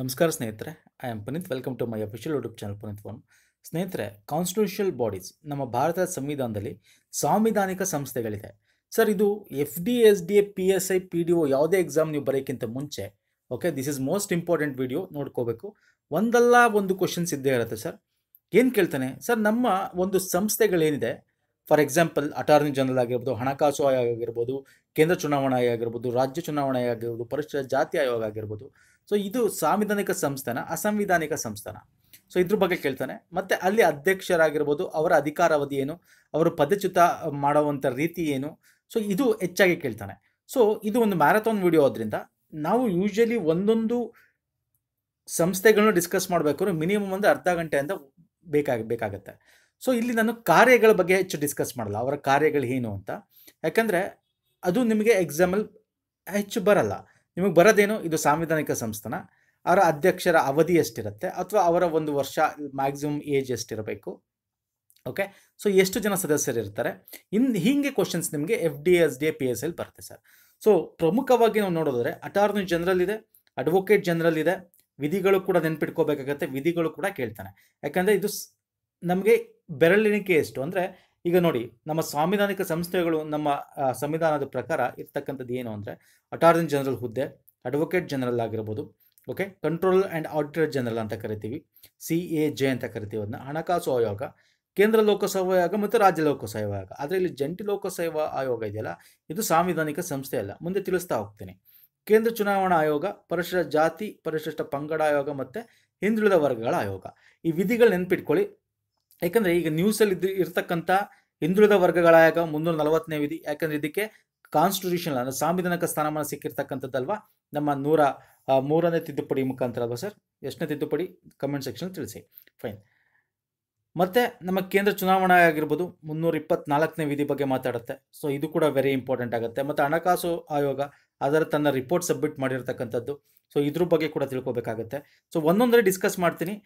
ನಮಸ್ಕಾರ ಸ್ನೇಹಿತರೆ I am Puneeth welcome to my official YouTube channel Puneeth phone ಸ್ನೇಹಿತರೆ ಕಾನ್ಸ್ಟಿಟ್ಯೂಷನಲ್ ಬಾಡೀಸ್ ನಮ್ಮ ಭಾರತದ ಸಂವಿಧಾನದಲ್ಲಿ ಸಾಂವಿಧಾನಿಕ ಸಂಸ್ಥೆಗಳಿದೆ ಸರ್ ಇದು F D S D A P S I P D O ಯಾವುದೇ ಎಕ್ಸಾಮ್ ನೀವು ಬರೋಕ್ಕಿಂತ ಮುಂಚೆ okay this is most important video ನೋಡ್ಕೋಬೇಕು ಒಂದಲ್ಲ ಒಂದು ಕ್ವಶನ್ಸ್ ಇದ್ದೇ ಇರುತ್ತೆ ಸರ್ ಏನು ಕೇಳ್ತಾನೆ ಸರ್ ನಮ್ಮ ಒಂದು ಸಂಸ್ಥೆಗಳೇನಿದೆ ಫಾರ್ ಎಕ್ಸಾಂಪಲ್ ಅಟಾರ್ನಿ ಜನರಲ್ ಆಗಿರ್ಬೋದು ಹಣಕಾಸು ಆಯೋಗ ಆಗಿರ್ಬೋದು ಕೇಂದ್ರ ಚುನಾವಣಾ ಆಯೋಗ ಆಗಿರ್ಬೋದು ರಾಜ್ಯ ಚುನಾವಣಾ ಆಯೋಗ ಆಗಿರ್ಬೋದು ಪರಿಷ್ಠ ಜಾತಿ ಆಯೋಗ ಆಗಿರ್ಬೋದು ಸೊ ಇದು ಸಾಂವಿಧಾನಿಕ ಸಂಸ್ಥಾನ ಅಸಂವಿಧಾನಿಕ ಸಂಸ್ಥಾನ ಸೊ ಇದ್ರ ಬಗ್ಗೆ ಕೇಳ್ತಾನೆ ಮತ್ತೆ ಅಲ್ಲಿ ಅಧ್ಯಕ್ಷರಾಗಿರ್ಬೋದು ಅವರ ಅಧಿಕಾರಾವಧಿ ಏನು ಅವರು ಪದಚ್ಯುತ ಮಾಡುವಂಥ ರೀತಿ ಏನು ಸೊ ಇದು ಹೆಚ್ಚಾಗಿ ಕೇಳ್ತಾನೆ ಸೊ ಇದು ಒಂದು ಮ್ಯಾರಥಾನ್ ವಿಡಿಯೋ ಆದ್ರಿಂದ ನಾವು ಯೂಶಲಿ ಒಂದೊಂದು ಸಂಸ್ಥೆಗಳನ್ನು ಡಿಸ್ಕಸ್ ಮಾಡಬೇಕು ಮಿನಿಮಮ್ ಒಂದು ಅರ್ಧ ಗಂಟೆಯಿಂದ ಬೇಕಾಗ ಬೇಕಾಗುತ್ತೆ ಸೊ ಇಲ್ಲಿ ನಾನು ಕಾರ್ಯಗಳ ಬಗ್ಗೆ ಹೆಚ್ಚು ಡಿಸ್ಕಸ್ ಮಾಡಲ್ಲ ಅವರ ಕಾರ್ಯಗಳು ಏನು ಅಂತ ಯಾಕಂದರೆ ಅದು ನಿಮಗೆ ಎಕ್ಸಾಮಲ್ ಹೆಚ್ಚು ಬರಲ್ಲ ನಿಮಗೆ ಬರೋದೇನು ಇದು ಸಾಂವಿಧಾನಿಕ ಸಂಸ್ಥಾನ ಅವರ ಅಧ್ಯಕ್ಷರ ಅವಧಿ ಎಷ್ಟಿರುತ್ತೆ ಅಥವಾ ಅವರ ಒಂದು ವರ್ಷ ಮ್ಯಾಕ್ಸಿಮಮ್ ಏಜ್ ಎಷ್ಟಿರಬೇಕು ಓಕೆ ಸೊ ಎಷ್ಟು ಜನ ಸದಸ್ಯರು ಇರ್ತಾರೆ ಇನ್ ಹೀಗೆ ಕ್ವಶನ್ಸ್ ನಿಮಗೆ F D S D P S L ಬರುತ್ತೆ ಸರ್ ಸೊ ಪ್ರಮುಖವಾಗಿ ನಾವು ನೋಡೋದ್ರೆ ಅಟಾರ್ನಿ ಜನರಲ್ ಇದೆ ಅಡ್ವೊಕೇಟ್ ಜನರಲ್ ಇದೆ ವಿಧಿಗಳು ಕೂಡ ನೆನ್ಪಿಟ್ಕೋಬೇಕಾಗತ್ತೆ ವಿಧಿಗಳು ಕೂಡ ಕೇಳ್ತಾನೆ ಯಾಕಂದರೆ ಇದು ನಮಗೆ ಬೆರಳಿಣಿಕೆ ಎಷ್ಟು ಅಂದರೆ ಈಗ ನೋಡಿ ನಮ್ಮ ಸಾಂವಿಧಾನಿಕ ಸಂಸ್ಥೆಗಳು ನಮ್ಮ ಸಂವಿಧಾನದ ಪ್ರಕಾರ ಇರ್ತಕ್ಕಂಥದ್ದು ಏನು ಅಂದರೆ ಅಟಾರ್ನಿ ಜನರಲ್ ಹುದ್ದೆ ಅಡ್ವೊಕೇಟ್ ಜನರಲ್ ಆಗಿರ್ಬೋದು okay control and auditor general ಅಂತ ಕರಿತೀವಿ ಸಿ ಎ ಜೆ ಅಂತ ಕರಿತೀವಿ ಅದನ್ನ ಹಣಕಾಸು ಆಯೋಗ ಕೇಂದ್ರ ಲೋಕಸಭಾ ಆಯೋಗ ಮತ್ತು ರಾಜ್ಯ ಲೋಕಸಭಾ ಆಯೋಗ ಆದರೆ ಇಲ್ಲಿ ಜಂಟಿ ಲೋಕಸೇವಾ ಆಯೋಗ ಇದೆಯಲ್ಲ ಇದು ಸಾಂವಿಧಾನಿಕ ಸಂಸ್ಥೆ ಅಲ್ಲ ಮುಂದೆ ತಿಳಿಸ್ತಾ ಹೋಗ್ತೀನಿ ಕೇಂದ್ರ ಚುನಾವಣಾ ಆಯೋಗ ಪರಿಶಿಷ್ಟ ಜಾತಿ ಪರಿಶಿಷ್ಟ ಪಂಗಡ ಆಯೋಗ ಮತ್ತು ಹಿಂದುಳಿದ ವರ್ಗಗಳ ಆಯೋಗ ಈ ವಿಧಿಗಳು ನೆನ್ಪಿಟ್ಕೊಳ್ಳಿ ಯಾಕಂದ್ರೆ ಈಗ ನ್ಯೂಸಲ್ಲಿ ಅಲ್ಲಿ ಇರ್ತಕ್ಕಂಥ ಹಿಂದುಳಿದ ವರ್ಗಗಳ ಮುನ್ನೂರ ನಲವತ್ತನೇ ವಿಧಿ ಯಾಕಂದ್ರೆ ಇದಕ್ಕೆ ಕಾನ್ಸ್ಟಿಟ್ಯೂಷನ್ ಅಂದ್ರೆ ಸಾಂವಿಧಾನಿಕ ಸ್ಥಾನಮಾನ ಸಿಕ್ಕಿರ್ತಕ್ಕಂಥದ್ದಲ್ವಾ ನಮ್ಮ ನೂರ ಮೂರನೇ ತಿದ್ದುಪಡಿ ಮುಖಾಂತರ ಅಲ್ವಾ ಸರ್ ಎಷ್ಟನೇ ತಿದ್ದುಪಡಿ ಕಮೆಂಟ್ ಸೆಕ್ಷನ್ ತಿಳಿಸಿ ಫೈನ್ ಮತ್ತೆ ನಮ್ಮ ಕೇಂದ್ರ ಚುನಾವಣಾ ಆಗಿರ್ಬೋದು ಮುನ್ನೂರ ಇಪ್ಪತ್ನಾಲ್ಕನೇ ವಿಧಿ ಬಗ್ಗೆ ಮಾತಾಡುತ್ತೆ ಸೊ ಇದು ಕೂಡ ವೆರಿ ಇಂಪಾರ್ಟೆಂಟ್ ಆಗುತ್ತೆ ಮತ್ತು ಹಣಕಾಸು ಆಯೋಗ ಅದರ ತನ್ನ ರಿಪೋರ್ಟ್ ಸಬ್ಮಿಟ್ ಮಾಡಿರ್ತಕ್ಕಂಥದ್ದು ಸೊ ಇದ್ರ ಬಗ್ಗೆ ಕೂಡ ತಿಳ್ಕೊಬೇಕಾಗುತ್ತೆ ಸೊ ಒಂದೊಂದರೆ ಡಿಸ್ಕಸ್ ಮಾಡ್ತೀನಿ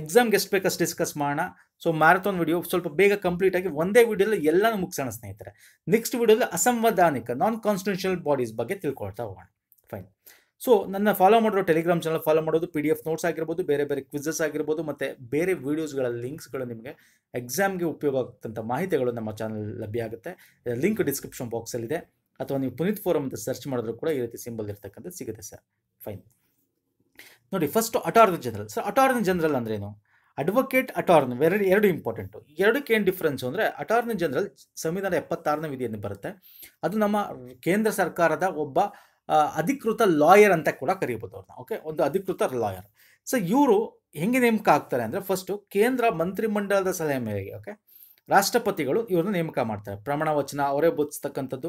ಎಕ್ಸಾಮ್ಗೆ ಎಷ್ಟು ಬೇಕಷ್ಟು ಡಿಸ್ಕಸ್ ಮಾಡೋಣ ಸೊ ಮ್ಯಾರಥಾನ್ ವಿಡಿಯೋ ಸ್ವಲ್ಪ ಬೇಗ ಕಂಪ್ಲೀಟ್ ಆಗಿ ಒಂದೇ ವಿಡಿಯೋದಲ್ಲಿ ಎಲ್ಲನೂ ಮುಗಿಸೋಣ ಸ್ನೇಹಿತರೆ ನೆಕ್ಸ್ಟ್ ವಿಡಿಯೋದಲ್ಲಿ ಅಸಂವಿಧಾನಿಕ ನಾನ್ ಕಾನ್ಸ್ಟಿಟ್ಯೂಷನಲ್ ಬಾಡೀಸ್ ಬಗ್ಗೆ ತಿಳ್ಕೊಳ್ತಾ ಹೋಗೋಣ ಫೈನ್ ಸೊ ನನ್ನ ಫಾಲೋ ಮಾಡಿರೋ ಟೆಲಿಗ್ರಾಮ್ ಚಾನಲ್ ಫಾಲೋ ಮಾಡೋದು ಪಿ ಡಿ ಎಫ್ ನೋಟ್ಸ್ ಆಗಿರ್ಬೋದು ಬೇರೆ ಬೇರೆ ಕ್ವಿಝಸ್ ಆಗಿರ್ಬೋದು ಮತ್ತು ಬೇರೆ ವೀಡಿಯೋಸ್ಗಳ ಲಿಂಕ್ಸ್ಗಳು ನಿಮಗೆ ಎಕ್ಸಾಮ್ಗೆ ಉಪಯೋಗ ಆಗ್ತಂಥ ಮಾಹಿತಿಗಳು ನಮ್ಮ ಚಾನಲ್ ಲಭ್ಯ ಆಗುತ್ತೆ ಲಿಂಕ್ ಡಿಸ್ಕ್ರಿಪ್ಷನ್ ಬಾಕ್ಸಲ್ಲಿದೆ ಅಥವಾ ನೀವು ಪುನೀತ್ ಫೋರಮ್ ಅಂತ ಸರ್ಚ್ ಮಾಡಿದ್ರು ಕೂಡ ಈ ರೀತಿ ಸಿಂಬಲ್ ಇರ್ತಕ್ಕಂಥದ್ದು ಸಿಗುತ್ತೆ ಸರ್ ಫೈನ್ ನೋಡಿ first attorney general sir attorney general ಅಂದ್ರೆ ಏನು ಅಡ್ವೊಕೇಟ್ ಅಟಾರ್ನಿ ಎರಡು ಎರಡು ಇಂಪಾರ್ಟೆಂಟು ಎರಡಕ್ಕೆ ಏನು ಡಿಫ್ರೆನ್ಸು ಅಂದರೆ ಅಟಾರ್ನಿ ಜನರಲ್ ಸಂವಿಧಾನ ಎಪ್ಪತ್ತಾರನೇ ವಿಧಿಯನ್ನು ಬರುತ್ತೆ ಅದು ನಮ್ಮ ಕೇಂದ್ರ ಸರ್ಕಾರದ ಒಬ್ಬ ಅಧಿಕೃತ ಲಾಯರ್ ಅಂತ ಕೂಡ ಕರೀಬೋದು ಅವ್ರನ್ನ ಓಕೆ ಒಂದು ಅಧಿಕೃತ ಲಾಯರ್ ಸೊ ಇವರು ಹೆಂಗೆ ನೇಮಕ ಆಗ್ತಾರೆ ಅಂದರೆ ಫಸ್ಟು ಕೇಂದ್ರ ಮಂತ್ರಿಮಂಡಲದ ಸಲಹೆ ಮೇರೆಗೆ ಓಕೆ ರಾಷ್ಟ್ರಪತಿಗಳು ಇವ್ರನ್ನ ನೇಮಕ ಮಾಡ್ತಾರೆ ಪ್ರಮಾಣ ವಚನ ಅವರೇ ಬೋಧಿಸ್ತಕ್ಕಂಥದ್ದು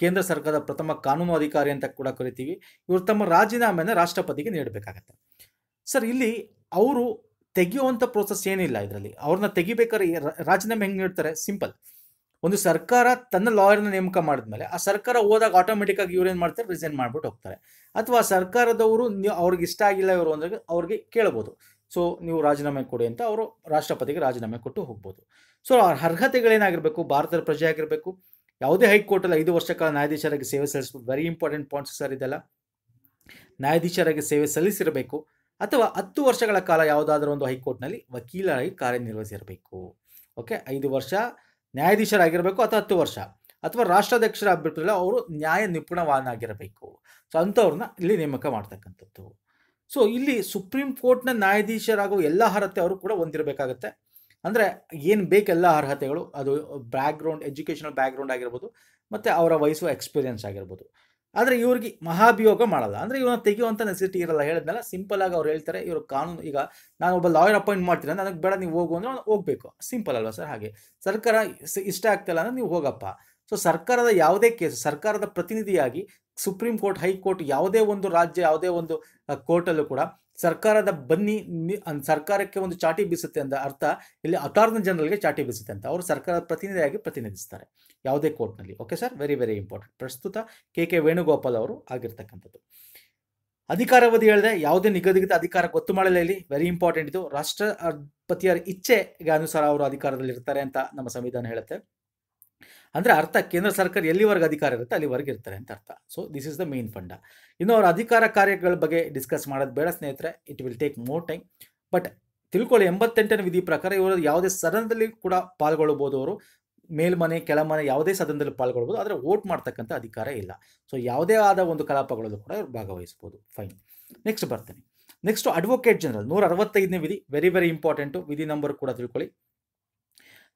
ಕೇಂದ್ರ ಸರ್ಕಾರದ ಪ್ರಥಮ ಕಾನೂನು ಅಧಿಕಾರಿ ಅಂತ ಕೂಡ ಕರಿತೀವಿ ಇವರು ತಮ್ಮ ರಾಜೀನಾಮೆನ ರಾಷ್ಟ್ರಪತಿಗೆ ನೀಡಬೇಕಾಗತ್ತೆ ಸರ್ ಇಲ್ಲಿ ಅವರು ತೆಗೆಯುವಂಥ ಪ್ರೋಸೆಸ್ ಏನಿಲ್ಲ ಇದರಲ್ಲಿ ಅವ್ರನ್ನ ತೆಗಿಬೇಕಾದ್ರೆ ರಾಜೀನಾಮೆ ಹೆಂಗೆ ನೀಡ್ತಾರೆ ಸಿಂಪಲ್ ಒಂದು ಸರ್ಕಾರ ತನ್ನ ಲಾಯರ್ನ ನೇಮಕ ಮಾಡಿದ್ಮೇಲೆ ಆ ಸರ್ಕಾರ ಹೋದಾಗ ಆಟೋಮೆಟಿಕ್ಕಾಗಿ ಇವ್ರು ಏನು ಮಾಡ್ತಾರೆ ರಿಸೈನ್ ಮಾಡಿಬಿಟ್ಟು ಹೋಗ್ತಾರೆ ಅಥವಾ ಸರ್ಕಾರದವರು ಅವ್ರಿಗೆ ಇಷ್ಟ ಆಗಿಲ್ಲ ಇವರು ಅಂದ್ರೆ ಅವ್ರಿಗೆ ಕೇಳ್ಬೋದು ಸೊ ನೀವು ರಾಜೀನಾಮೆ ಕೊಡಿ ಅಂತ ಅವರು ರಾಷ್ಟ್ರಪತಿಗೆ ರಾಜೀನಾಮೆ ಕೊಟ್ಟು ಹೋಗ್ಬೋದು ಸೊ ಅವ್ರ ಅರ್ಹತೆಗಳೇನಾಗಿರಬೇಕು ಭಾರತದ ಪ್ರಜೆ ಆಗಿರಬೇಕು ಯಾವುದೇ ಹೈಕೋರ್ಟಲ್ಲಿ ಐದು ವರ್ಷ ಕಾಲ ನ್ಯಾಯಾಧೀಶರಾಗಿ ಸೇವೆ ಸಲ್ಲಿಸಬೇಕು ವೆರಿ ಇಂಪಾರ್ಟೆಂಟ್ ಪಾಯಿಂಟ್ಸ್ ಸರ್ ಇದೆಲ್ಲ ನ್ಯಾಯಾಧೀಶರಾಗಿ ಸೇವೆ ಸಲ್ಲಿಸಿರಬೇಕು ಅಥವಾ ಹತ್ತು ವರ್ಷಗಳ ಕಾಲ ಯಾವುದಾದ್ರೂ ಒಂದು ಹೈಕೋರ್ಟ್ನಲ್ಲಿ ವಕೀಲರಾಗಿ ಕಾರ್ಯನಿರ್ವಹಿಸಿರಬೇಕು ಓಕೆ ಐದು ವರ್ಷ ನ್ಯಾಯಾಧೀಶರಾಗಿರಬೇಕು ಅಥವಾ ಹತ್ತು ವರ್ಷ ಅಥವಾ ರಾಷ್ಟ್ರಾಧ್ಯಕ್ಷರ ಅಭ್ಯರ್ಥಿಗಳು ಅವರು ನ್ಯಾಯ ನಿಪುಣವಾನಾಗಿರಬೇಕು ಸೊ ಅಂಥವ್ರನ್ನ ಇಲ್ಲಿ ನೇಮಕ ಮಾಡ್ತಕ್ಕಂಥದ್ದು ಸೊ ಇಲ್ಲಿ ಸುಪ್ರೀಂ ಕೋರ್ಟ್ನ ನ್ಯಾಯಾಧೀಶರಾಗುವ ಎಲ್ಲ ಅರ್ಹತೆ ಅವರು ಕೂಡ ಹೊಂದಿರಬೇಕಾಗತ್ತೆ ಅಂದರೆ ಏನು ಬೇಕೆಲ್ಲ ಅರ್ಹತೆಗಳು ಅದು ಬ್ಯಾಕ್ಗ್ರೌಂಡ್ ಎಜುಕೇಷನಲ್ ಬ್ಯಾಕ್ಗ್ರೌಂಡ್ ಆಗಿರ್ಬೋದು ಮತ್ತು ಅವರ ವಯಸ್ಸು ಎಕ್ಸ್ಪೀರಿಯನ್ಸ್ ಆಗಿರ್ಬೋದು ಆದರೆ ಇವ್ರಿಗೆ ಮಹಾಭಿಯೋಗ ಮಾಡಲ್ಲ ಅಂದರೆ ಇವನ್ನ ತೆಗೆಯುವಂಥ ನೆಸಿಟಿ ಇರಲ್ಲ ಹೇಳಿದ್ಮೇಲೆ ಸಿಂಪಲ್ ಆಗಿ ಅವ್ರು ಹೇಳ್ತಾರೆ ಇವರು ಕಾನೂನು ಈಗ ನಾನು ಒಬ್ಬ ಲಾಯರ್ ಅಪಾಯಿಂಟ್ ಮಾಡ್ತೀನಿ ನನಗೆ ಬೇಡ ನೀವು ಹೋಗು ಅಂದರೆ ಹೋಗ್ಬೇಕು ಸಿಂಪಲ್ ಅಲ್ವಾ ಸರ್ ಹಾಗೆ ಸರ್ಕಾರ ಇಷ್ಟ ಆಗ್ತಿಲ್ಲ ಅಂದರೆ ನೀವು ಹೋಗಪ್ಪ ಸೊ ಸರ್ಕಾರದ ಯಾವುದೇ ಕೇಸ್ ಸರ್ಕಾರದ ಪ್ರತಿನಿಧಿಯಾಗಿ ಸುಪ್ರೀಂ ಕೋರ್ಟ್ ಹೈಕೋರ್ಟ್ ಯಾವುದೇ ಒಂದು ರಾಜ್ಯ ಯಾವುದೇ ಒಂದು ಕೋರ್ಟಲ್ಲೂ ಕೂಡ ಸರ್ಕಾರದ ಬನ್ನಿ ಸರ್ಕಾರಕ್ಕೆ ಒಂದು ಚಾಟಿ ಬೀಸುತ್ತೆ ಅಂತ ಅರ್ಥ ಇಲ್ಲಿ ಅಥಾರ್ನ ಜನರಲ್ಗೆ ಚಾಟಿ ಬೀಸುತ್ತೆ ಅಂತ ಅವರು ಸರ್ಕಾರದ ಪ್ರತಿನಿಧಿಯಾಗಿ ಪ್ರತಿನಿಧಿಸ್ತಾರೆ ಯಾವುದೇ ಕೋರ್ಟ್ನಲ್ಲಿ okay sir very very important ಪ್ರಸ್ತುತ ಕೆ ಕೆ ವೇಣುಗೋಪಾಲ್ ಅವರು ಆಗಿರ್ತಕ್ಕಂಥದ್ದು ಅಧಿಕಾರಾವಧಿ ಹೇಳಿದೆ ಯಾವುದೇ ನಿಗದಿತ ಅಧಿಕಾರ ಗೊತ್ತು ಮಾಡಲೇ ಇಲ್ಲಿ ವೆರಿ ಇಂಪಾರ್ಟೆಂಟ್ ಇದು ರಾಷ್ಟ್ರಪತಿಯರ ಇಚ್ಛೆಗೆ ಅನುಸಾರ ಅವರು ಅಧಿಕಾರದಲ್ಲಿ ಇರ್ತಾರೆ ಅಂತ ನಮ್ಮ ಸಂವಿಧಾನ ಹೇಳುತ್ತೆ ಅಂದರೆ ಅರ್ಥ ಕೇಂದ್ರ ಸರ್ಕಾರ ಎಲ್ಲಿವರೆಗೆ ಅಧಿಕಾರ ಇರುತ್ತೆ ಅಲ್ಲಿವರೆಗೆ ಇರ್ತಾರೆ ಅಂತ ಅರ್ಥ so this is the main fund ಇನ್ನು ಅವರ ಅಧಿಕಾರ ಕಾರ್ಯಗಳ ಬಗ್ಗೆ ಡಿಸ್ಕಸ್ ಮಾಡೋದು ಬೇಡ ಸ್ನೇಹಿತರೆ it will take more time but ತಿಳ್ಕೊಳ್ಳಿ ಎಂಬತ್ತೆಂಟನೇ ವಿಧಿ ಪ್ರಕಾರ ಇವರು ಯಾವುದೇ ಸದನದಲ್ಲಿ ಕೂಡ ಪಾಲ್ಗೊಳ್ಳಬಹುದು ಅವರು ಮೇಲ್ಮನೆ ಕೆಳಮನೆ ಯಾವುದೇ ಸದನದಲ್ಲಿ ಪಾಲ್ಗೊಳ್ಬೋದು ಆದರೆ ವೋಟ್ ಮಾಡ್ತಕ್ಕಂಥ ಅಧಿಕಾರ ಇಲ್ಲ ಸೊ ಯಾವುದೇ ಆದ ಒಂದು ಕಲಾಪಗಳಲ್ಲೂ ಕೂಡ ಇವರು ಭಾಗವಹಿಸ್ಬೋದು ಫೈನ್ ನೆಕ್ಸ್ಟ್ ಬರ್ತೇನೆ ನೆಕ್ಸ್ಟ್ ಅಡ್ವೊಕೇಟ್ ಜನರಲ್ ನೂರ ಅರವತ್ತೈದನೇ ವಿಧಿ ವೆರಿ ವೆರಿ ಇಂಪಾರ್ಟೆಂಟು ವಿಧಿ ನಂಬರ್ ಕೂಡ ತಿಳ್ಕೊಳ್ಳಿ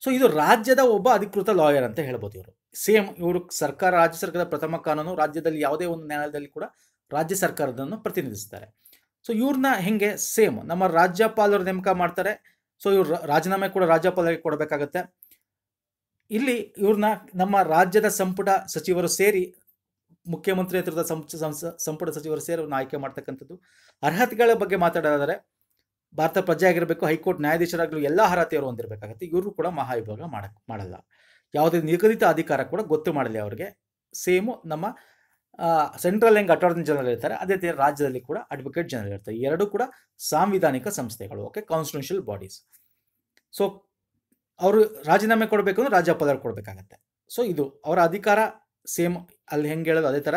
ಸೊ ಇದು ರಾಜ್ಯದ ಒಬ್ಬ ಅಧಿಕೃತ ಲಾಯರ್ ಅಂತ ಹೇಳ್ಬೋದು ಇವರು ಸೇಮ್ ಇವರು ಸರ್ಕಾರ ರಾಜ್ಯ ಸರ್ಕಾರದ ಪ್ರಥಮ ಕಾನೂನು ರಾಜ್ಯದಲ್ಲಿ ಯಾವುದೇ ಒಂದು ನ್ಯಾಯಾಲಯದಲ್ಲಿ ಕೂಡ ರಾಜ್ಯ ಸರ್ಕಾರದನ್ನು ಪ್ರತಿನಿಧಿಸ್ತಾರೆ ಸೊ ಇವ್ರನ್ನ ಹೆಂಗೆ ಸೇಮ್ ನಮ್ಮ ರಾಜ್ಯಪಾಲರು ನೇಮಕ ಮಾಡ್ತಾರೆ ಸೊ ಇವ್ರು ರಾಜೀನಾಮೆ ಕೂಡ ರಾಜ್ಯಪಾಲರಿಗೆ ಕೊಡಬೇಕಾಗತ್ತೆ ಇಲ್ಲಿ ಇವ್ರನ್ನ ನಮ್ಮ ರಾಜ್ಯದ ಸಂಪುಟ ಸಚಿವರು ಸೇರಿ ಮುಖ್ಯಮಂತ್ರಿ ಹತ್ರದ ಸಂಪುಟ ಸಚಿವರು ಸೇರಿ ಅವ್ರನ್ನ ಆಯ್ಕೆ ಮಾಡ್ತಕ್ಕಂಥದ್ದು ಅರ್ಹತೆಗಳ ಬಗ್ಗೆ ಮಾತಾಡೋದಾದರೆ ಭಾರತ ಪ್ರಜೆ ಆಗಿರಬೇಕು ಹೈಕೋರ್ಟ್ ನ್ಯಾಯಾಧೀಶರಾಗಲು ಎಲ್ಲ ಅರ್ಹತೆಯವರು ಹೊಂದಿರಬೇಕಾಗತ್ತೆ ಇವರು ಕೂಡ ಮಹಾವಿಭಾಗ ಮಾಡಕ್ ಮಾಡಲ್ಲ ಯಾವುದೇ ನಿಗದಿತ ಅಧಿಕಾರ ಕೂಡ ಗೊತ್ತು ಮಾಡಲಿ ಅವರಿಗೆ ಸೇಮು ನಮ್ಮ ಸೆಂಟ್ರಲ್ ಹೆಂಗೆ ಅಟಾರ್ನಿ ಜನರಲ್ ಇರ್ತಾರೆ ಅದೇ ರೀತಿ ರಾಜ್ಯದಲ್ಲಿ ಕೂಡ ಅಡ್ವೊಕೇಟ್ ಜನರಲ್ ಇರ್ತಾರೆ ಎರಡೂ ಕೂಡ ಸಾಂವಿಧಾನಿಕ ಸಂಸ್ಥೆಗಳು ಓಕೆ ಕಾನ್ಸ್ಟಿಟ್ಯೂಷನಲ್ ಬಾಡೀಸ್ ಸೊ ಅವರು ರಾಜೀನಾಮೆ ಕೊಡಬೇಕು ಅಂದ್ರೆ ರಾಜ್ಯಪಾಲರು ಕೊಡಬೇಕಾಗತ್ತೆ ಸೊ ಇದು ಅವರ ಅಧಿಕಾರ ಸೇಮ್ ಅಲ್ಲಿ ಹೆಂಗೆ ಹೇಳೋದು ಅದೇ ಥರ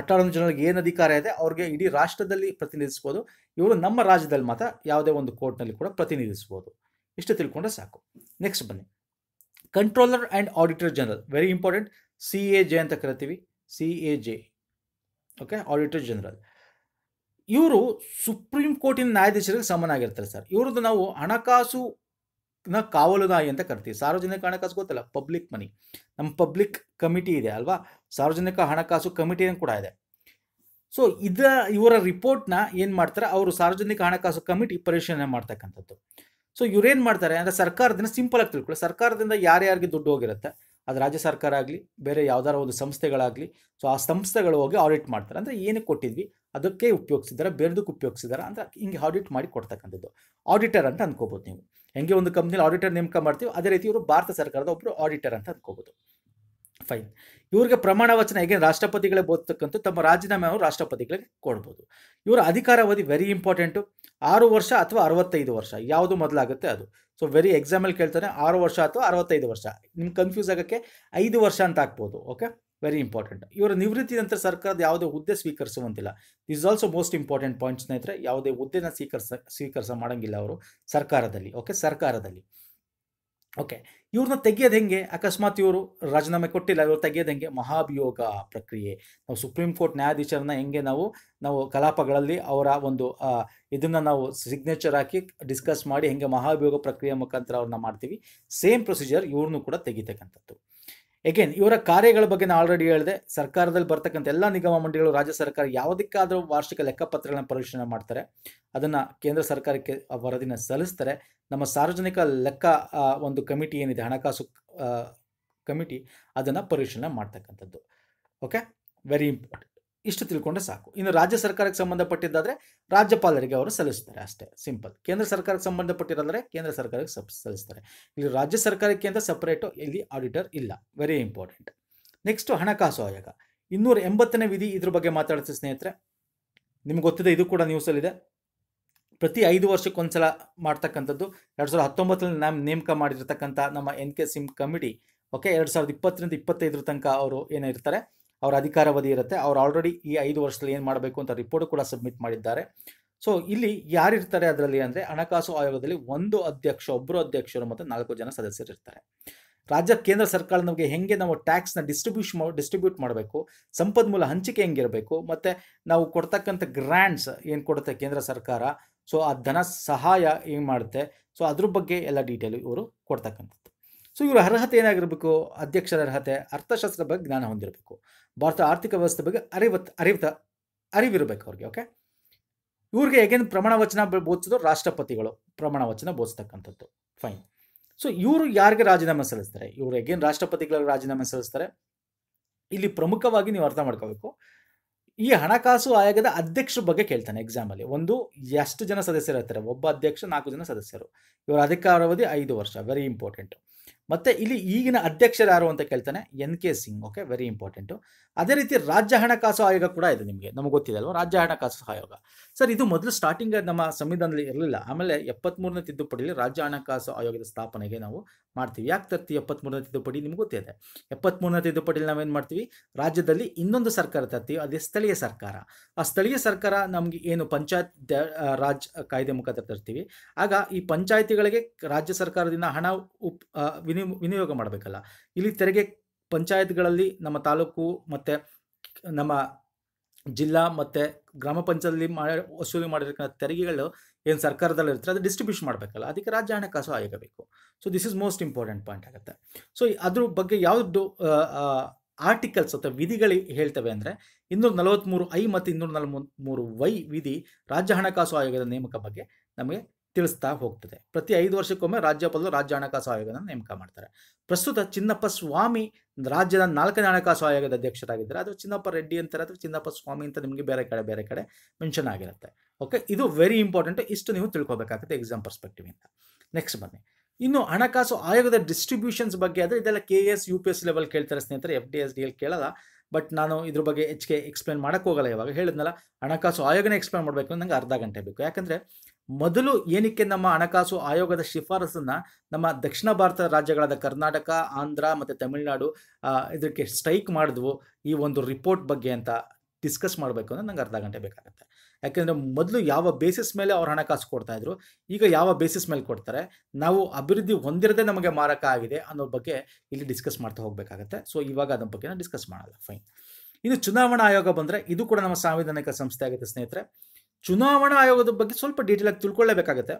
ಅಟಾರ್ನಿ ಜನರಲ್ಗೆ ಏನು ಅಧಿಕಾರ ಇದೆ ಅವ್ರಿಗೆ ಇಡೀ ರಾಷ್ಟ್ರದಲ್ಲಿ ಪ್ರತಿನಿಧಿಸ್ಬೋದು ಇವರು ನಮ್ಮ ರಾಜ್ಯದಲ್ಲಿ ಮಾತ್ರ ಯಾವುದೇ ಒಂದು ಕೋರ್ಟ್ನಲ್ಲಿ ಕೂಡ ಪ್ರತಿನಿಧಿಸ್ಬೋದು ಇಷ್ಟು ತಿಳ್ಕೊಂಡ್ರೆ ಸಾಕು ನೆಕ್ಸ್ಟ್ ಬನ್ನಿ controller and auditor general very important C A G ಅಂತ ಕರಿತೀವಿ C A G okay auditor general ಇವರು ಸುಪ್ರೀಂ ಕೋರ್ಟಿನ ನ್ಯಾಯಾಧೀಶರಿಗೆ ಸಮನಾಗಿರ್ತಾರೆ ಸರ್ ಇವ್ರದ್ದು ನಾವು ಹಣಕಾಸು ನ ಕಾವಲು ನಾಯಿ ಅಂತ ಕರಿತೀವಿ ಸಾರ್ವಜನಿಕ ಹಣಕಾಸು ಗೊತ್ತಲ್ಲ ಪಬ್ಲಿಕ್ ಮನಿ ನಮ್ಮ ಪಬ್ಲಿಕ್ ಕಮಿಟಿ ಇದೆ ಅಲ್ವಾ ಸಾರ್ವಜನಿಕ ಹಣಕಾಸು ಕಮಿಟಿಯನ್ನು ಕೂಡ ಇದೆ ಸೊ ಇದರ ಇವರ ರಿಪೋರ್ಟ್ನ ಏನು ಮಾಡ್ತಾರೆ ಅವರು ಸಾರ್ವಜನಿಕ ಹಣಕಾಸು ಕಮಿಟಿ ಪರಿಶೀಲನೆ ಮಾಡ್ತಕ್ಕಂಥದ್ದು ಸೊ ಇವ್ರೇನು ಮಾಡ್ತಾರೆ ಅಂದರೆ ಸರ್ಕಾರದಿಂದ ಸಿಂಪಲ್ ಆಗಿ ತಿಳ್ಕೊಳ್ಳಿ ಸರ್ಕಾರದಿಂದ ಯಾರ್ಯಾರಿಗೆ ದುಡ್ಡು ಹೋಗಿರುತ್ತೆ ಅದು ರಾಜ್ಯ ಸರ್ಕಾರ ಆಗಲಿ ಬೇರೆ ಯಾವ್ದಾರ ಒಂದು ಸಂಸ್ಥೆಗಳಾಗಲಿ ಸೊ ಆ ಸಂಸ್ಥೆಗಳು ಹೋಗಿ ಆಡಿಟ್ ಮಾಡ್ತಾರೆ ಅಂದರೆ ಏನಕ್ಕೆ ಕೊಟ್ಟಿದ್ವಿ ಅದಕ್ಕೆ ಉಪಯೋಗಿಸಿದಾರೆ ಬೇರೆದಕ್ಕೆ ಉಪಯೋಗಿಸಿದಾರೆ ಅಂತ ಹಿಂಗೆ ಆಡಿಟ್ ಮಾಡಿ ಕೊಡ್ತಕ್ಕಂಥದ್ದು ಆಡಿಟರ್ ಅಂತ ಅನ್ಕೋಬೋದು ನೀವು ಹೆಂಗೆ ಒಂದು ಕಂಪ್ನಿಲಿ ಆಡಿಟರ್ ನೇಮಕ ಮಾಡ್ತೀವಿ ಅದೇ ರೀತಿ ಇವರು ಭಾರತ ಸರ್ಕಾರದ ಒಬ್ಬರು ಆಡಿಟರ್ ಅಂತ ಅಂದ್ಕೋಬೋದು ಫೈನ್ ಇವ್ರಿಗೆ ಪ್ರಮಾಣ ವಚನ ಹೇಗೆ ರಾಷ್ಟ್ರಪತಿಗಳೇ ಓದ್ತಕ್ಕಂಥ ತಮ್ಮ ಅವರು ರಾಷ್ಟ್ರಪತಿಗಳಿಗೆ ಕೊಡ್ಬೋದು ಇವರ ಅಧಿಕಾರಾವಧಿ ವೆರಿ ಇಂಪಾರ್ಟೆಂಟು ಆರು ವರ್ಷ ಅಥವಾ ಅರವತ್ತೈದು ವರ್ಷ ಯಾವುದು ಮೊದಲಾಗುತ್ತೆ ಅದು ಸೊ ವೆರಿ ಎಕ್ಸಾಮಲ್ ಕೇಳ್ತಾನೆ ಆರು ವರ್ಷ ಅಥವಾ ಅರವತ್ತೈದು ವರ್ಷ ನಿಮ್ಗೆ ಕನ್ಫ್ಯೂಸ್ ಆಗೋಕ್ಕೆ ಐದು ವರ್ಷ ಅಂತ ಹಾಕ್ಬೋದು ಓಕೆ ವೆರಿ ಇಂಪಾರ್ಟೆಂಟ್ ಇವರ ನಿವೃತ್ತಿ ನಂತರ ಸರ್ಕಾರದ ಯಾವುದೇ ಹುದ್ದೆ ಸ್ವೀಕರಿಸುವಂತಿಲ್ಲ this also most important point ಸ್ನೇಹಿತರೆ ಯಾವುದೇ ಹುದ್ದೆನ ಸ್ವೀಕರಿಸ ಸ್ವೀಕರಿಸ ಮಾಡೋಂಗಿಲ್ಲ ಅವರು ಸರ್ಕಾರದಲ್ಲಿ ಓಕೆ ಸರ್ಕಾರದಲ್ಲಿ ಓಕೆ ಇವ್ರನ್ನ ತೆಗೆಯೋದು ಹೆಂಗೆ ಅಕಸ್ಮಾತ್ ಇವರು ರಾಜೀನಾಮೆ ಕೊಟ್ಟಿಲ್ಲ ಇವರು ತೆಗೆಯೋದು ಹೆಂಗೆ ಮಹಾಭಿಯೋಗ ಪ್ರಕ್ರಿಯೆ ನಾವು ಸುಪ್ರೀಂ ಕೋರ್ಟ್ ನ್ಯಾಯಾಧೀಶರನ್ನ ಹೆಂಗೆ ನಾವು ನಾವು ಕಲಾಪಗಳಲ್ಲಿ ಅವರ ಒಂದು ಇದನ್ನು ನಾವು ಸಿಗ್ನೇಚರ್ ಹಾಕಿ ಡಿಸ್ಕಸ್ ಮಾಡಿ ಹೆಂಗೆ ಮಹಾಭಿಯೋಗ ಪ್ರಕ್ರಿಯೆ ಮುಖಾಂತರ ಅವ್ರನ್ನ ಮಾಡ್ತೀವಿ ಸೇಮ್ ಪ್ರೊಸೀಜರ್ ಇವ್ರನ್ನೂ ಕೂಡ ತೆಗಿತಕ್ಕಂಥದ್ದು ಎಗೇನ್ ಇವರ ಕಾರ್ಯಗಳ ಬಗ್ಗೆ ನಾನು ಆಲ್ರೆಡಿ ಹೇಳಿದೆ ಸರ್ಕಾರದಲ್ಲಿ ಬರ್ತಕ್ಕಂಥ ಎಲ್ಲ ನಿಗಮ ಮಂಡಳಿಗಳು ರಾಜ್ಯ ಸರ್ಕಾರ ಯಾವುದಕ್ಕಾದರೂ ವಾರ್ಷಿಕ ಲೆಕ್ಕಪತ್ರಗಳನ್ನು ಪರಿಶೀಲನೆ ಮಾಡ್ತಾರೆ ಅದನ್ನು ಕೇಂದ್ರ ಸರ್ಕಾರಕ್ಕೆ ವರದಿನ ಸಲ್ಲಿಸ್ತಾರೆ ನಮ್ಮ ಸಾರ್ವಜನಿಕ ಲೆಕ್ಕ ಒಂದು ಕಮಿಟಿ ಏನಿದೆ ಹಣಕಾಸು ಕಮಿಟಿ ಅದನ್ನು ಪರಿಶೀಲನೆ ಮಾಡ್ತಕ್ಕಂಥದ್ದು ಓಕೆ ವೆರಿ ಇಂಪಾರ್ಟೆಂಟ್ ಇಷ್ಟು ತಿಳ್ಕೊಂಡ್ರೆ ಸಾಕು ಇನ್ನು ರಾಜ್ಯ ಸರ್ಕಾರಕ್ಕೆ ಸಂಬಂಧಪಟ್ಟಿದ್ದಾದರೆ ರಾಜ್ಯಪಾಲರಿಗೆ ಅವರು ಸಲ್ಲಿಸ್ತಾರೆ ಅಷ್ಟೇ ಸಿಂಪಲ್ ಕೇಂದ್ರ ಸರ್ಕಾರಕ್ಕೆ ಸಂಬಂಧಪಟ್ಟಿರೋದ್ರೆ ಕೇಂದ್ರ ಸರ್ಕಾರಕ್ಕೆ ಸಬ್ ಸಲ್ಲಿಸ್ತಾರೆ ಇಲ್ಲಿ ರಾಜ್ಯ ಸರ್ಕಾರಕ್ಕೆ ಅಂತ ಸಪ್ರೇಟು ಇಲ್ಲಿ ಆಡಿಟರ್ ಇಲ್ಲ ವೆರಿ ಇಂಪಾರ್ಟೆಂಟ್ ನೆಕ್ಸ್ಟ್ ಹಣಕಾಸು ಆಯೋಗ ಇನ್ನೂರ ಎಂಬತ್ತನೇ ವಿಧಿ ಇದ್ರ ಬಗ್ಗೆ ಮಾತಾಡ್ತೀವಿ ಸ್ನೇಹಿತರೆ ನಿಮ್ಗೆ ಗೊತ್ತಿದೆ ಇದು ಕೂಡ ನ್ಯೂಸಲ್ಲಿದೆ ಪ್ರತಿ ಐದು ವರ್ಷಕ್ಕೊಂದ್ಸಲ ಮಾಡ್ತಕ್ಕಂಥದ್ದು ಎರಡು ಸಾವಿರದ ಹತ್ತೊಂಬತ್ತರಲ್ಲಿ ನಮ್ಮ ನೇಮಕ ಮಾಡಿರ್ತಕ್ಕಂಥ ನಮ್ಮ N K Singh committee okay ಎರಡು ಸಾವಿರದ ಇಪ್ಪತ್ತರಿಂದ ಇಪ್ಪತ್ತೈದರ ತನಕ ಅವರು ಇರ್ತಾರೆ ಅವರ ಅಧಿಕಾರಾವಧಿ ಇರುತ್ತೆ ಅವ್ರು ಆಲ್ರೆಡಿ ಈ ಐದು ವರ್ಷದಲ್ಲಿ ಏನು ಮಾಡಬೇಕು ಅಂತ ರಿಪೋರ್ಟ್ ಕೂಡ ಸಬ್ಮಿಟ್ ಮಾಡಿದ್ದಾರೆ ಸೊ ಇಲ್ಲಿ ಯಾರಿರ್ತಾರೆ ಅದರಲ್ಲಿ ಅಂದರೆ ಹಣಕಾಸು ಆಯೋಗದಲ್ಲಿ ಒಂದು ಅಧ್ಯಕ್ಷ ಒಬ್ಬರು ಅಧ್ಯಕ್ಷರು ಮತ್ತು ನಾಲ್ಕು ಜನ ಸದಸ್ಯರು ಇರ್ತಾರೆ ರಾಜ್ಯ ಕೇಂದ್ರ ಸರ್ಕಾರ ನಮಗೆ ಹೆಂಗೆ ನಾವು ಟ್ಯಾಕ್ಸ್ನ ಡಿಸ್ಟ್ರಿಬ್ಯೂಷ್ ಡಿಸ್ಟ್ರಿಬ್ಯೂಟ್ ಮಾಡಬೇಕು ಸಂಪನ್ಮೂಲ ಹಂಚಿಕೆ ಹೆಂಗಿರಬೇಕು ಮತ್ತು ನಾವು ಕೊಡ್ತಕ್ಕಂಥ ಗ್ರ್ಯಾಂಡ್ಸ್ ಏನು ಕೊಡುತ್ತೆ ಕೇಂದ್ರ ಸರ್ಕಾರ ಸೊ ಆ ಧನ ಸಹಾಯ ಏನು ಮಾಡುತ್ತೆ ಸೊ ಅದ್ರ ಬಗ್ಗೆ ಎಲ್ಲ ಡೀಟೇಲ್ ಇವರು ಕೊಡ್ತಕ್ಕಂಥದ್ದು ಸೊ ಇವರ ಅರ್ಹತೆ ಏನಾಗಿರಬೇಕು ಅಧ್ಯಕ್ಷರ ಅರ್ಹತೆ ಅರ್ಥಶಾಸ್ತ್ರ ಬಗ್ಗೆ ಜ್ಞಾನ ಹೊಂದಿರಬೇಕು ಭಾರತ ಆರ್ಥಿಕ ವ್ಯವಸ್ಥೆ ಬಗ್ಗೆ ಅರಿವತ್ ಅರಿವತ ಅರಿವಿರಬೇಕು ಅವ್ರಿಗೆ ಓಕೆ ಇವ್ರಿಗೆ ಹೇಗೇನು ಪ್ರಮಾಣ ವಚನ ಬೋಧಿಸಿದ್ರು ರಾಷ್ಟ್ರಪತಿಗಳು ಪ್ರಮಾಣ ವಚನ ಬೋಧಿಸ್ತಕ್ಕಂಥದ್ದು ಫೈನ್ ಸೊ ಇವರು ಯಾರಿಗೆ ರಾಜೀನಾಮೆ ಸಲ್ಲಿಸ್ತಾರೆ ಇವರು ಹೇಗೇನು ರಾಷ್ಟ್ರಪತಿಗಳಿಗೆ ರಾಜೀನಾಮೆ ಸಲ್ಲಿಸ್ತಾರೆ ಇಲ್ಲಿ ಪ್ರಮುಖವಾಗಿ ನೀವು ಅರ್ಥ ಮಾಡ್ಕೋಬೇಕು ಈ ಹಣಕಾಸು ಆಯೋಗದ ಅಧ್ಯಕ್ಷರ ಬಗ್ಗೆ ಕೇಳ್ತಾನೆ ಎಕ್ಸಾಮಲ್ಲಿ ಒಂದು ಎಷ್ಟು ಜನ ಸದಸ್ಯರು ಇರ್ತಾರೆ ಒಬ್ಬ ಅಧ್ಯಕ್ಷ ನಾಲ್ಕು ಜನ ಸದಸ್ಯರು ಇವರ ಅಧಿಕಾರಾವಧಿ ಐದು ವರ್ಷ ವೆರಿ ಇಂಪಾರ್ಟೆಂಟ್ ಮತ್ತೆ ಇಲ್ಲಿ ಈಗಿನ ಅಧ್ಯಕ್ಷರು ಯಾರು ಅಂತ ಕೇಳ್ತಾನೆ N K Singh okay very important ಅದೇ ರೀತಿ ರಾಜ್ಯ ಹಣಕಾಸು ಆಯೋಗ ಕೂಡ ಇದೆ ನಿಮಗೆ ನಮಗೆ ಅಲ್ವಾ ರಾಜ್ಯ ಹಣಕಾಸು ಆಯೋಗ ಸರ್ ಇದು ಮೊದಲು ಸ್ಟಾರ್ಟಿಂಗ್ ನಮ್ಮ ಸಂವಿಧಾನದಲ್ಲಿ ಇರಲಿಲ್ಲ ಆಮೇಲೆ ಮೂರನೇ ತಿದ್ದುಪಡಿಯಲ್ಲಿ ರಾಜ್ಯ ಹಣಕಾಸು ಆಯೋಗದ ಸ್ಥಾಪನೆಗೆ ನಾವು ಮಾಡ್ತೀವಿ ಯಾಕೆ ತರ್ತೀವಿ ಎಪ್ಪತ್ತ್ಮೂರನೇ ತಿದ್ದುಪಡಿ ನಿಮ್ಗೆ ಗೊತ್ತಿದೆ ಎಪ್ಪತ್ತ್ಮೂರನೇ ತಿದ್ದುಪಡಿಯಲ್ಲಿ ನಾವೇನು ಮಾಡ್ತೀವಿ ರಾಜ್ಯದಲ್ಲಿ ಇನ್ನೊಂದು ಸರ್ಕಾರ ತರ್ತೀವಿ ಅದೇ ಸ್ಥಳೀಯ ಸರ್ಕಾರ ಆ ಸ್ಥಳೀಯ ಸರ್ಕಾರ ನಮಗೆ ಏನು ಪಂಚಾಯತ್ ರಾಜ್ ಕಾಯ್ದೆ ಮುಖಾಂತರ ತರ್ತೀವಿ ಆಗ ಈ ಪಂಚಾಯಿತಿಗಳಿಗೆ ರಾಜ್ಯ ಸರ್ಕಾರದಿಂದ ಹಣ ಉಪ್ ವಿನಿಯೋಗ ಮಾಡಬೇಕಲ್ಲ ಇಲ್ಲಿ ತೆರಿಗೆ ಪಂಚಾಯತ್ಗಳಲ್ಲಿ ನಮ್ಮ ತಾಲೂಕು ಮತ್ತು ನಮ್ಮ ಜಿಲ್ಲಾ ಮತ್ತು ಗ್ರಾಮ ಪಂಚಾಯತ್ಲಿ ಮಾಡಿ ವಸೂಲಿ ಮಾಡಿರ್ತಕ್ಕಂಥ ತೆರಿಗೆಗಳು ಏನು ಸರ್ಕಾರದಲ್ಲಿ ಇರ್ತಾರೆ ಅದು ಡಿಸ್ಟ್ರಿಬ್ಯೂಷನ್ ಮಾಡಬೇಕಲ್ಲ ಅದಕ್ಕೆ ರಾಜ್ಯ ಹಣಕಾಸು ಆಯೋಗ ಬೇಕು so this is most important point ಆಗುತ್ತೆ ಸೊ ಅದ್ರ ಬಗ್ಗೆ ಯಾವುದು ಆರ್ಟಿಕಲ್ಸ್ ಅಥವಾ ವಿಧಿಗಳು ಹೇಳ್ತವೆ ಅಂದರೆ ಇನ್ನೂರ ನಲವತ್ತ್ಮೂರು ಐ ಮತ್ತು ಇನ್ನೂರ ಮೂರು ವೈ ವಿಧಿ ರಾಜ್ಯ ಹಣಕಾಸು ಆಯೋಗದ ನೇಮಕ ಬಗ್ಗೆ ನಮಗೆ ತಿಳಿಸ್ತಾ ಹೋಗ್ತದೆ ಪ್ರತಿ ಐದು ವರ್ಷಕ್ಕೊಮ್ಮೆ ರಾಜ್ಯಪಾಲರು ರಾಜ್ಯ ಹಣಕಾಸು ಆಯೋಗನ ನೇಮಕ ಮಾಡ್ತಾರೆ ಪ್ರಸ್ತುತ ಚಿನ್ನಪ್ಪ ಸ್ವಾಮಿ ರಾಜ್ಯದ ನಾಲ್ಕನೇ ಹಣಕಾಸು ಆಯೋಗದ ಅಧ್ಯಕ್ಷರಾಗಿದ್ದಾರೆ ಅಥವಾ ಚಿನ್ನಪ್ಪ ರೆಡ್ಡಿ ಅಂತಾರೆ ಅಥವಾ ಚಿನ್ನಪ್ಪ ಸ್ವಾಮಿ ಅಂತ ನಿಮಗೆ ಬೇರೆ ಕಡೆ ಬೇರೆ ಕಡೆ ಮೆನ್ಷನ್ ಆಗಿರುತ್ತೆ ಓಕೆ ಇದು ವೆರಿ ಇಂಪಾರ್ಟೆಂಟ್ ಇಷ್ಟು ನೀವು ತಿಳ್ಕೊಬೇಕಾಗುತ್ತೆ ಎಕ್ಸಾಮ್ ಪರ್ಸ್ಪೆಕ್ಟಿವಿಂದ ನೆಕ್ಸ್ಟ್ ಬನ್ನಿ ಇನ್ನು ಹಣಕಾಸು ಆಯೋಗದ ಡಿಸ್ಟ್ರಿಬ್ಯೂಷನ್ಸ್ ಬಗ್ಗೆ ಆದರೆ ಇದೆಲ್ಲ K S U P S level ಕೇಳ್ತಾರೆ ಸ್ನೇಹಿತರೆ F D S D L ಕೇಳಲ್ಲ ಬಟ್ ನಾನು ಇದ್ರ ಬಗ್ಗೆ ಹೆಚ್ಚಿಗೆ ಎಕ್ಸ್ಪ್ಲೇನ್ ಮಾಡೋಕ್ಕೋಗಲ್ಲ ಇವಾಗ ಹೇಳಿದ್ನಲ್ಲ ಹಣಕಾಸು ಆಯೋಗನೇ ಎಕ್ಸ್ಪ್ಲೇನ್ ಮಾಡಬೇಕು ನನಗೆ ಅರ್ಧ ಗಂಟೆ ಬೇಕು ಯಾಕಂದರೆ ಮೊದಲು ಏನಕ್ಕೆ ನಮ್ಮ ಹಣಕಾಸು ಆಯೋಗದ ಶಿಫಾರಸನ್ನು ನಮ್ಮ ದಕ್ಷಿಣ ಭಾರತ ರಾಜ್ಯಗಳಾದ ಕರ್ನಾಟಕ ಆಂಧ್ರ ಮತ್ತು ತಮಿಳುನಾಡು ಇದಕ್ಕೆ ಸ್ಟ್ರೈಕ್ ಮಾಡಿದ್ವು ಈ ಒಂದು ರಿಪೋರ್ಟ್ ಬಗ್ಗೆ ಅಂತ ಡಿಸ್ಕಸ್ ಮಾಡಬೇಕು ಅಂದರೆ ನಂಗೆ ಅರ್ಧ ಗಂಟೆ ಬೇಕಾಗುತ್ತೆ ಯಾಕೆಂದರೆ ಮೊದಲು ಯಾವ ಬೇಸಿಸ್ ಮೇಲೆ ಅವ್ರು ಹಣಕಾಸು ಕೊಡ್ತಾಯಿದ್ರು ಈಗ ಯಾವ ಬೇಸಿಸ್ ಮೇಲೆ ಕೊಡ್ತಾರೆ ನಾವು ಅಭಿವೃದ್ಧಿ ಹೊಂದಿರದೆ ನಮಗೆ ಮಾರಕ ಆಗಿದೆ ಅನ್ನೋ ಬಗ್ಗೆ ಇಲ್ಲಿ ಡಿಸ್ಕಸ್ ಮಾಡ್ತಾ ಹೋಗಬೇಕಾಗತ್ತೆ ಸೊ ಇವಾಗ ಅದ್ರ ಬಗ್ಗೆ ಡಿಸ್ಕಸ್ ಮಾಡಲ್ಲ ಫೈನ್ ಇನ್ನು ಚುನಾವಣಾ ಆಯೋಗ ಬಂದರೆ ಇದು ಕೂಡ ನಮ್ಮ ಸಾಂವಿಧಾನಿಕ ಸಂಸ್ಥೆ ಆಗುತ್ತೆ ಸ್ನೇಹಿತರೆ ಚುನಾವಣಾ ಆಯೋಗದ ಬಗ್ಗೆ ಸ್ವಲ್ಪ ಡೀಟೇಲ್ ಆಗಿ ತಿಳ್ಕೊಳ್ಳೇಬೇಕಾಗತ್ತೆ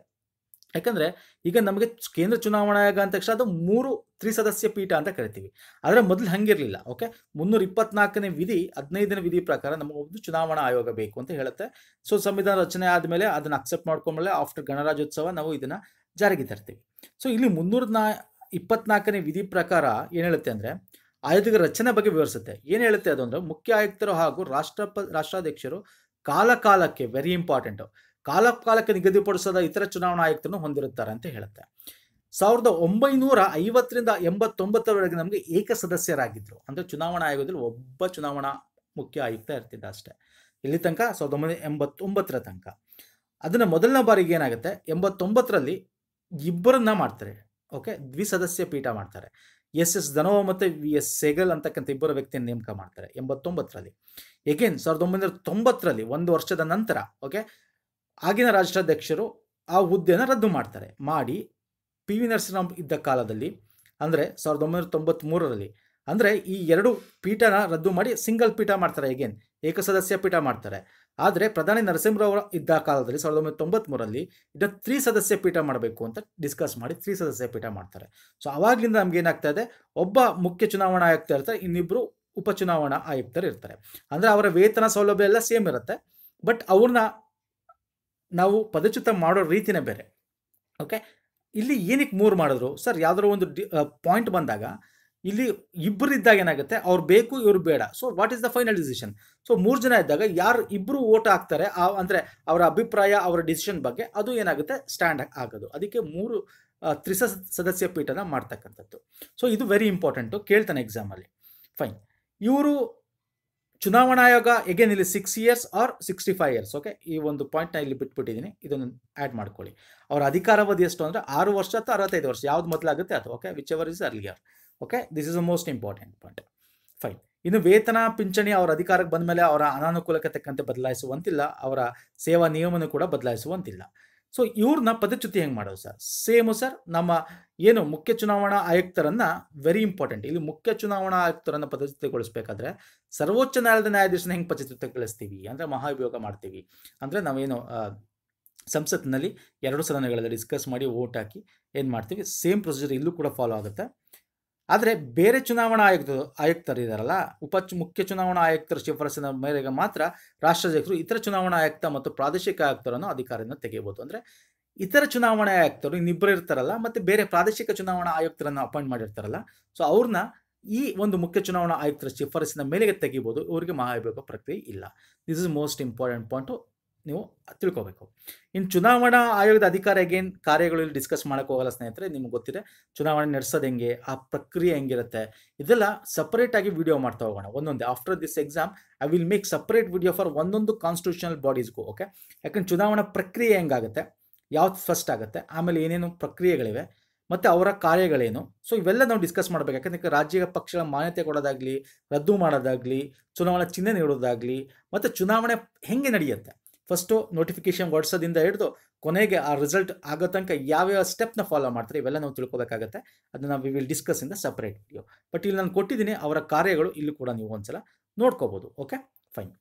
ಯಾಕಂದ್ರೆ ಈಗ ನಮಗೆ ಕೇಂದ್ರ ಚುನಾವಣಾ ಆಯೋಗ ಅಂದ ತಕ್ಷಣ ಅದು ಮೂರು ತ್ರಿಸದಸ್ಯ ಪೀಠ ಅಂತ ಕರಿತೀವಿ ಆದರೆ ಮೊದಲು ಹಂಗಿರಲಿಲ್ಲ ಓಕೆ ಮುನ್ನೂರ ಇಪ್ಪತ್ನಾಲ್ಕನೇ ವಿಧಿ ಹದಿನೈದನೇ ವಿಧಿ ಪ್ರಕಾರ ನಮಗೆ ಒಂದು ಚುನಾವಣಾ ಆಯೋಗ ಬೇಕು ಅಂತ ಹೇಳುತ್ತೆ ಸೊ ಸಂವಿಧಾನ ರಚನೆ ಆದಮೇಲೆ ಅದನ್ನು ಅಕ್ಸೆಪ್ಟ್ ಮಾಡ್ಕೊಂಡ್ಮೇಲೆ ಆಫ್ಟರ್ ಗಣರಾಜ್ಯೋತ್ಸವ ನಾವು ಇದನ್ನು ಜಾರಿಗೆ ತರ್ತೀವಿ ಸೊ ಇಲ್ಲಿ ಮುನ್ನೂರ ನಾ ಇಪ್ಪತ್ನಾಲ್ಕನೇ ವಿಧಿ ಪ್ರಕಾರ ಏನು ಹೇಳುತ್ತೆ ಅಂದರೆ ಆಯೋಗದ ರಚನೆ ಬಗ್ಗೆ ವಿವರಿಸುತ್ತೆ ಏನು ಹೇಳುತ್ತೆ ಅದು ಅಂದರೆ ಮುಖ್ಯ ಆಯುಕ್ತರು ಹಾಗೂ ರಾಷ್ಟ್ರಪ ರಾಷ್ಟ್ರಾಧ್ಯಕ್ಷರು ಕಾಲಕಾಲಕ್ಕೆ ವೆರಿ ಇಂಪಾರ್ಟೆಂಟ್ ಕಾಲಕಾಲಕ್ಕೆ ನಿಗದಿಪಡಿಸದ ಇತರ ಚುನಾವಣಾ ಆಯುಕ್ತರನ್ನು ಹೊಂದಿರುತ್ತಾರೆ ಅಂತ ಹೇಳುತ್ತೆ ಸಾವಿರದ ಒಂಬೈನೂರ ಐವತ್ತರಿಂದ ಎಂಬತ್ತೊಂಬತ್ತರವರೆಗೆ ನಮಗೆ ಏಕ ಸದಸ್ಯರಾಗಿದ್ದರು ಅಂದರೆ ಚುನಾವಣಾ ಆಯೋಗದಲ್ಲಿ ಒಬ್ಬ ಚುನಾವಣಾ ಮುಖ್ಯ ಆಯುಕ್ತ ಇರ್ತಿದ್ದ ಅಷ್ಟೇ ಇಲ್ಲಿ ತನಕ ಸಾವಿರದ ಒಂಬೈನೂರ ಎಂಬತ್ತೊಂಬತ್ತರ ತನಕ ಅದನ್ನು ಮೊದಲನೇ ಬಾರಿಗೆ ಏನಾಗುತ್ತೆ ಎಂಬತ್ತೊಂಬತ್ತರಲ್ಲಿ ಇಬ್ಬರನ್ನ ಮಾಡ್ತಾರೆ ಓಕೆ ದ್ವಿಸದಸ್ಯ ಪೀಠ ಮಾಡ್ತಾರೆ ಎಸ್ ಎಸ್ ಧನೋ ಮತ್ತು ವಿ ಎಸ್ ಸೆಗಲ್ ಅಂತಕ್ಕಂಥ ಇಬ್ಬರ ವ್ಯಕ್ತಿಯನ್ನು ನೇಮಕ ಮಾಡ್ತಾರೆ ಎಂಬತ್ತೊಂಬತ್ತರಲ್ಲಿ ಎಗೇನ್ ಸಾವಿರದ ಒಂಬೈನೂರ ತೊಂಬತ್ತರಲ್ಲಿ ಒಂದು ವರ್ಷದ ನಂತರ ಓಕೆ ಆಗಿನ ರಾಷ್ಟ್ರಾಧ್ಯಕ್ಷರು ಆ ಹುದ್ದೆಯನ್ನು ರದ್ದು ಮಾಡ್ತಾರೆ ಮಾಡಿ ಪಿ ವಿ ನರಸಿಂಹ ಇದ್ದ ಕಾಲದಲ್ಲಿ ಅಂದರೆ ಸಾವಿರದ ಒಂಬೈನೂರ ತೊಂಬತ್ತ್ಮೂರರಲ್ಲಿ ಅಂದರೆ ಈ ಎರಡು ಪೀಠನ ರದ್ದು ಮಾಡಿ ಸಿಂಗಲ್ ಪೀಠ ಮಾಡ್ತಾರೆ ಎಗೇನ್ ಏಕಸದಸ್ಯ ಪೀಠ ಮಾಡ್ತಾರೆ ಆದರೆ ಪ್ರಧಾನಿ ನರಸಿಂಹರಾವ್ ಇದ್ದ ಕಾಲದಲ್ಲಿ ಸಾವಿರದ ಒಂಬೈನೂರ ತೊಂಬತ್ತ್ಮೂರಲ್ಲಿ ಇದನ್ನು ತ್ರೀ ಸದಸ್ಯ ಪೀಠ ಮಾಡಬೇಕು ಅಂತ ಡಿಸ್ಕಸ್ ಮಾಡಿ ತ್ರೀ ಸದಸ್ಯ ಪೀಠ ಮಾಡ್ತಾರೆ ಸೊ ಅವಾಗಲಿಂದ ನಮ್ಗೆ ಏನಾಗ್ತಾ ಇದೆ ಒಬ್ಬ ಮುಖ್ಯ ಚುನಾವಣಾ ಆಯುಕ್ತ ಇರ್ತಾರೆ ಇನ್ನಿಬ್ಬರು ಉಪಚುನಾವಣಾ ಆಯುಕ್ತರು ಇರ್ತಾರೆ ಅಂದರೆ ಅವರ ವೇತನ ಸೌಲಭ್ಯ ಎಲ್ಲ ಸೇಮ್ ಇರುತ್ತೆ ಬಟ್ ಅವ್ರನ್ನ ನಾವು ಪದಚ್ಯುತ ಮಾಡೋ ರೀತಿನೇ ಬೇರೆ ಓಕೆ ಇಲ್ಲಿ ಏನಕ್ಕೆ ಮೂರು ಮಾಡಿದ್ರು ಸರ್ ಯಾವ್ದಾರು ಒಂದು ಡಿ ಪಾಯಿಂಟ್ ಬಂದಾಗ ಇಲ್ಲಿ ಇಬ್ಬರು ಇದ್ದಾಗ ಏನಾಗುತ್ತೆ ಅವ್ರು ಬೇಕು ಇವ್ರು ಬೇಡ so what is the final decision so ಮೂರು ಜನ ಇದ್ದಾಗ ಯಾರು ಇಬ್ಬರು ಓಟ್ ಹಾಕ್ತಾರೆ ಆ ಅಂದರೆ ಅವರ ಅಭಿಪ್ರಾಯ ಅವರ ಡಿಸಿಷನ್ ಬಗ್ಗೆ ಅದು ಏನಾಗುತ್ತೆ ಸ್ಟ್ಯಾಂಡ್ ಆಗೋದು ಅದಕ್ಕೆ ಮೂರು ತ್ರಿಸ ಸದಸ್ಯ ಪೀಠನ ಮಾಡ್ತಕ್ಕಂಥದ್ದು ಸೊ ಇದು ವೆರಿ ಇಂಪಾರ್ಟೆಂಟು ಕೇಳ್ತಾನೆ ಎಕ್ಸಾಮಲ್ಲಿ ಫೈನ್ ಇವರು ಚುನಾವಣಾ ಆಯೋಗ ಎಗೇನ್ ಇಲ್ಲಿ six years or sixty five years okay ಈ ಒಂದು ಪಾಯಿಂಟ್ನ ಇಲ್ಲಿ ಬಿಟ್ಬಿಟ್ಟಿದ್ದೀನಿ ಇದನ್ನು ಆ್ಯಡ್ ಮಾಡ್ಕೊಳ್ಳಿ ಅವರ ಅಧಿಕಾರಾವಧಿ ಎಷ್ಟು ಅಂದರೆ ಆರು ವರ್ಷ ಅಥವಾ ಅರವತ್ತೈದು ವರ್ಷ ಯಾವ್ದು ಮೊದಲಾಗುತ್ತೆ ಅದು okay whichever is earlier okay this is a most important point fine ಇನ್ನು ವೇತನ ಪಿಂಚಣಿ ಅವರ ಅಧಿಕಾರಕ್ಕೆ ಬಂದ ಮೇಲೆ ಅವರ ಅನಾನುಕೂಲಕ್ಕೆ ತಕ್ಕಂತೆ ಬದಲಾಯಿಸುವಂತಿಲ್ಲ ಅವರ ಸೇವಾ ನಿಯಮನೂ ಕೂಡ ಬದಲಾಯಿಸುವಂತಿಲ್ಲ ಸೊ ಇವ್ರನ್ನ ಪದಚ್ಯುತಿ ಹೆಂಗೆ ಮಾಡೋದು ಸರ್ ಸೇಮು ಸರ್ ನಮ್ಮ ಏನು ಮುಖ್ಯ ಚುನಾವಣಾ ಆಯುಕ್ತರನ್ನು ವೆರಿ ಇಂಪಾರ್ಟೆಂಟ್ ಇಲ್ಲಿ ಮುಖ್ಯ ಚುನಾವಣಾ ಆಯುಕ್ತರನ್ನು ಪದಚ್ಯುತಿಗೊಳಿಸ್ಬೇಕಾದ್ರೆ ಸರ್ವೋಚ್ಚ ನ್ಯಾಯಾಲಯದ ನ್ಯಾಯಾಧೀಶನ ಹೆಂಗೆ ಪದಚ್ಯುತಿಗೊಳಿಸ್ತೀವಿ ಅಂದರೆ ಮಹಾಭಿಯೋಗ ಮಾಡ್ತೀವಿ ಅಂದರೆ ನಾವೇನು ಸಂಸತ್ನಲ್ಲಿ ಎರಡು ಸದನಗಳಲ್ಲಿ ಡಿಸ್ಕಸ್ ಮಾಡಿ ವೋಟ್ ಹಾಕಿ ಏನು ಮಾಡ್ತೀವಿ ಸೇಮ್ ಪ್ರೊಸೀಜರ್ ಇಲ್ಲೂ ಕೂಡ ಫಾಲೋ ಆಗುತ್ತೆ ಆದರೆ ಬೇರೆ ಚುನಾವಣಾ ಆಯುಕ್ತ ಇದ್ದಾರಲ್ಲ ಉಪ ಮುಖ್ಯ ಚುನಾವಣಾ ಆಯುಕ್ತರ ಶಿಫಾರಸಿನ ಮೇರೆಗೆ ಮಾತ್ರ ರಾಷ್ಟ್ರಾಧ್ಯಕ್ಷರು ಇತರ ಚುನಾವಣಾ ಆಯುಕ್ತ ಮತ್ತು ಪ್ರಾದೇಶಿಕ ಆಯುಕ್ತರನ್ನು ಅಧಿಕಾರಿಯನ್ನು ತೆಗೆಯಬಹುದು ಅಂದರೆ ಇತರ ಚುನಾವಣಾ ಆಯುಕ್ತರು ಇನ್ನಿಬ್ಬರು ಇರ್ತಾರಲ್ಲ ಮತ್ತು ಬೇರೆ ಪ್ರಾದೇಶಿಕ ಚುನಾವಣಾ ಆಯುಕ್ತರನ್ನು ಅಪಾಯಿಂಟ್ ಮಾಡಿರ್ತಾರಲ್ಲ ಸೊ ಅವ್ರನ್ನ ಈ ಒಂದು ಮುಖ್ಯ ಚುನಾವಣಾ ಆಯುಕ್ತರ ಶಿಫಾರಸಿನ ಮೇಲೆಗೆ ತೆಗಿಬೋದು ಇವರಿಗೆ ಮಹಾಭಿಯೋಗ ಪ್ರಕ್ರಿಯೆ ಇಲ್ಲ this is most important point ನೀವು ತಿಳ್ಕೋಬೇಕು ಇನ್ನು ಚುನಾವಣಾ ಆಯೋಗದ ಅಧಿಕಾರ ಏನ್ ಕಾರ್ಯಗಳು ಇಲ್ಲಿ ಡಿಸ್ಕಸ್ ಮಾಡೋಕೆ ಹೋಗಲ್ಲ ಸ್ನೇಹಿತರೆ ನಿಮ್ಗೆ ಗೊತ್ತಿದೆ ಚುನಾವಣೆ ನಡೆಸೋದು ಹೆಂಗೆ ಆ ಪ್ರಕ್ರಿಯೆ ಹೆಂಗಿರುತ್ತೆ ಇದೆಲ್ಲ ಸಪ್ರೇಟ್ ಆಗಿ ವಿಡಿಯೋ ಮಾಡ್ತಾ ಹೋಗೋಣ ಒಂದೊಂದು after this exam I will make separate video for ಒಂದೊಂದು ಕಾನ್ಸ್ಟಿಟ್ಯೂಷನಲ್ ಬಾಡೀಸ್ಗೂ ಓಕೆ ಯಾಕಂದ್ರೆ ಚುನಾವಣಾ ಪ್ರಕ್ರಿಯೆ ಹೆಂಗಾಗುತ್ತೆ ಯಾವ್ದು ಫಸ್ಟ್ ಆಗುತ್ತೆ ಆಮೇಲೆ ಏನೇನು ಪ್ರಕ್ರಿಯೆಗಳಿವೆ ಮತ್ತು ಅವರ ಕಾರ್ಯಗಳೇನು ಸೊ ಇವೆಲ್ಲ ನಾವು ಡಿಸ್ಕಸ್ ಮಾಡಬೇಕು ಯಾಕಂದ್ರೆ ರಾಜ್ಯ ಪಕ್ಷಗಳ ಮಾನ್ಯತೆ ಕೊಡೋದಾಗಲಿ ರದ್ದು ಮಾಡೋದಾಗಲಿ ಚುನಾವಣಾ ಚಿಹ್ನೆ ನೀಡೋದಾಗಲಿ ಮತ್ತು ಚುನಾವಣೆ ಹೆಂಗೆ ನಡೆಯುತ್ತೆ ಫಸ್ಟು ನೋಟಿಫಿಕೇಶನ್ ಹೊಡ್ಸೋದಿಂದ ಹಿಡಿದು ಕೊನೆಗೆ ಆ ರಿಸಲ್ಟ್ ಆಗೋ ತನಕ ಯಾವ್ಯಾವ ಸ್ಟೆಪ್ನ ಫಾಲೋ ಮಾಡ್ತಾರೆ ಇವೆಲ್ಲ ನಾವು ತಿಳ್ಕೊಬೇಕಾಗತ್ತೆ ಅದನ್ನ ವಿ ವಿಲ್ ಡಿಸ್ಕಸ್ ಇಂದ ಸಪ್ರೇಟ್ ವಿಡಿಯೋ ಬಟ್ ಇಲ್ಲಿ ನಾನು ಕೊಟ್ಟಿದ್ದೀನಿ ಅವರ ಕಾರ್ಯಗಳು ಇಲ್ಲೂ ಕೂಡ ನೀವು ಒಂದ್ಸಲ ನೋಡ್ಕೋಬೋದು ಓಕೆ ಫೈನ್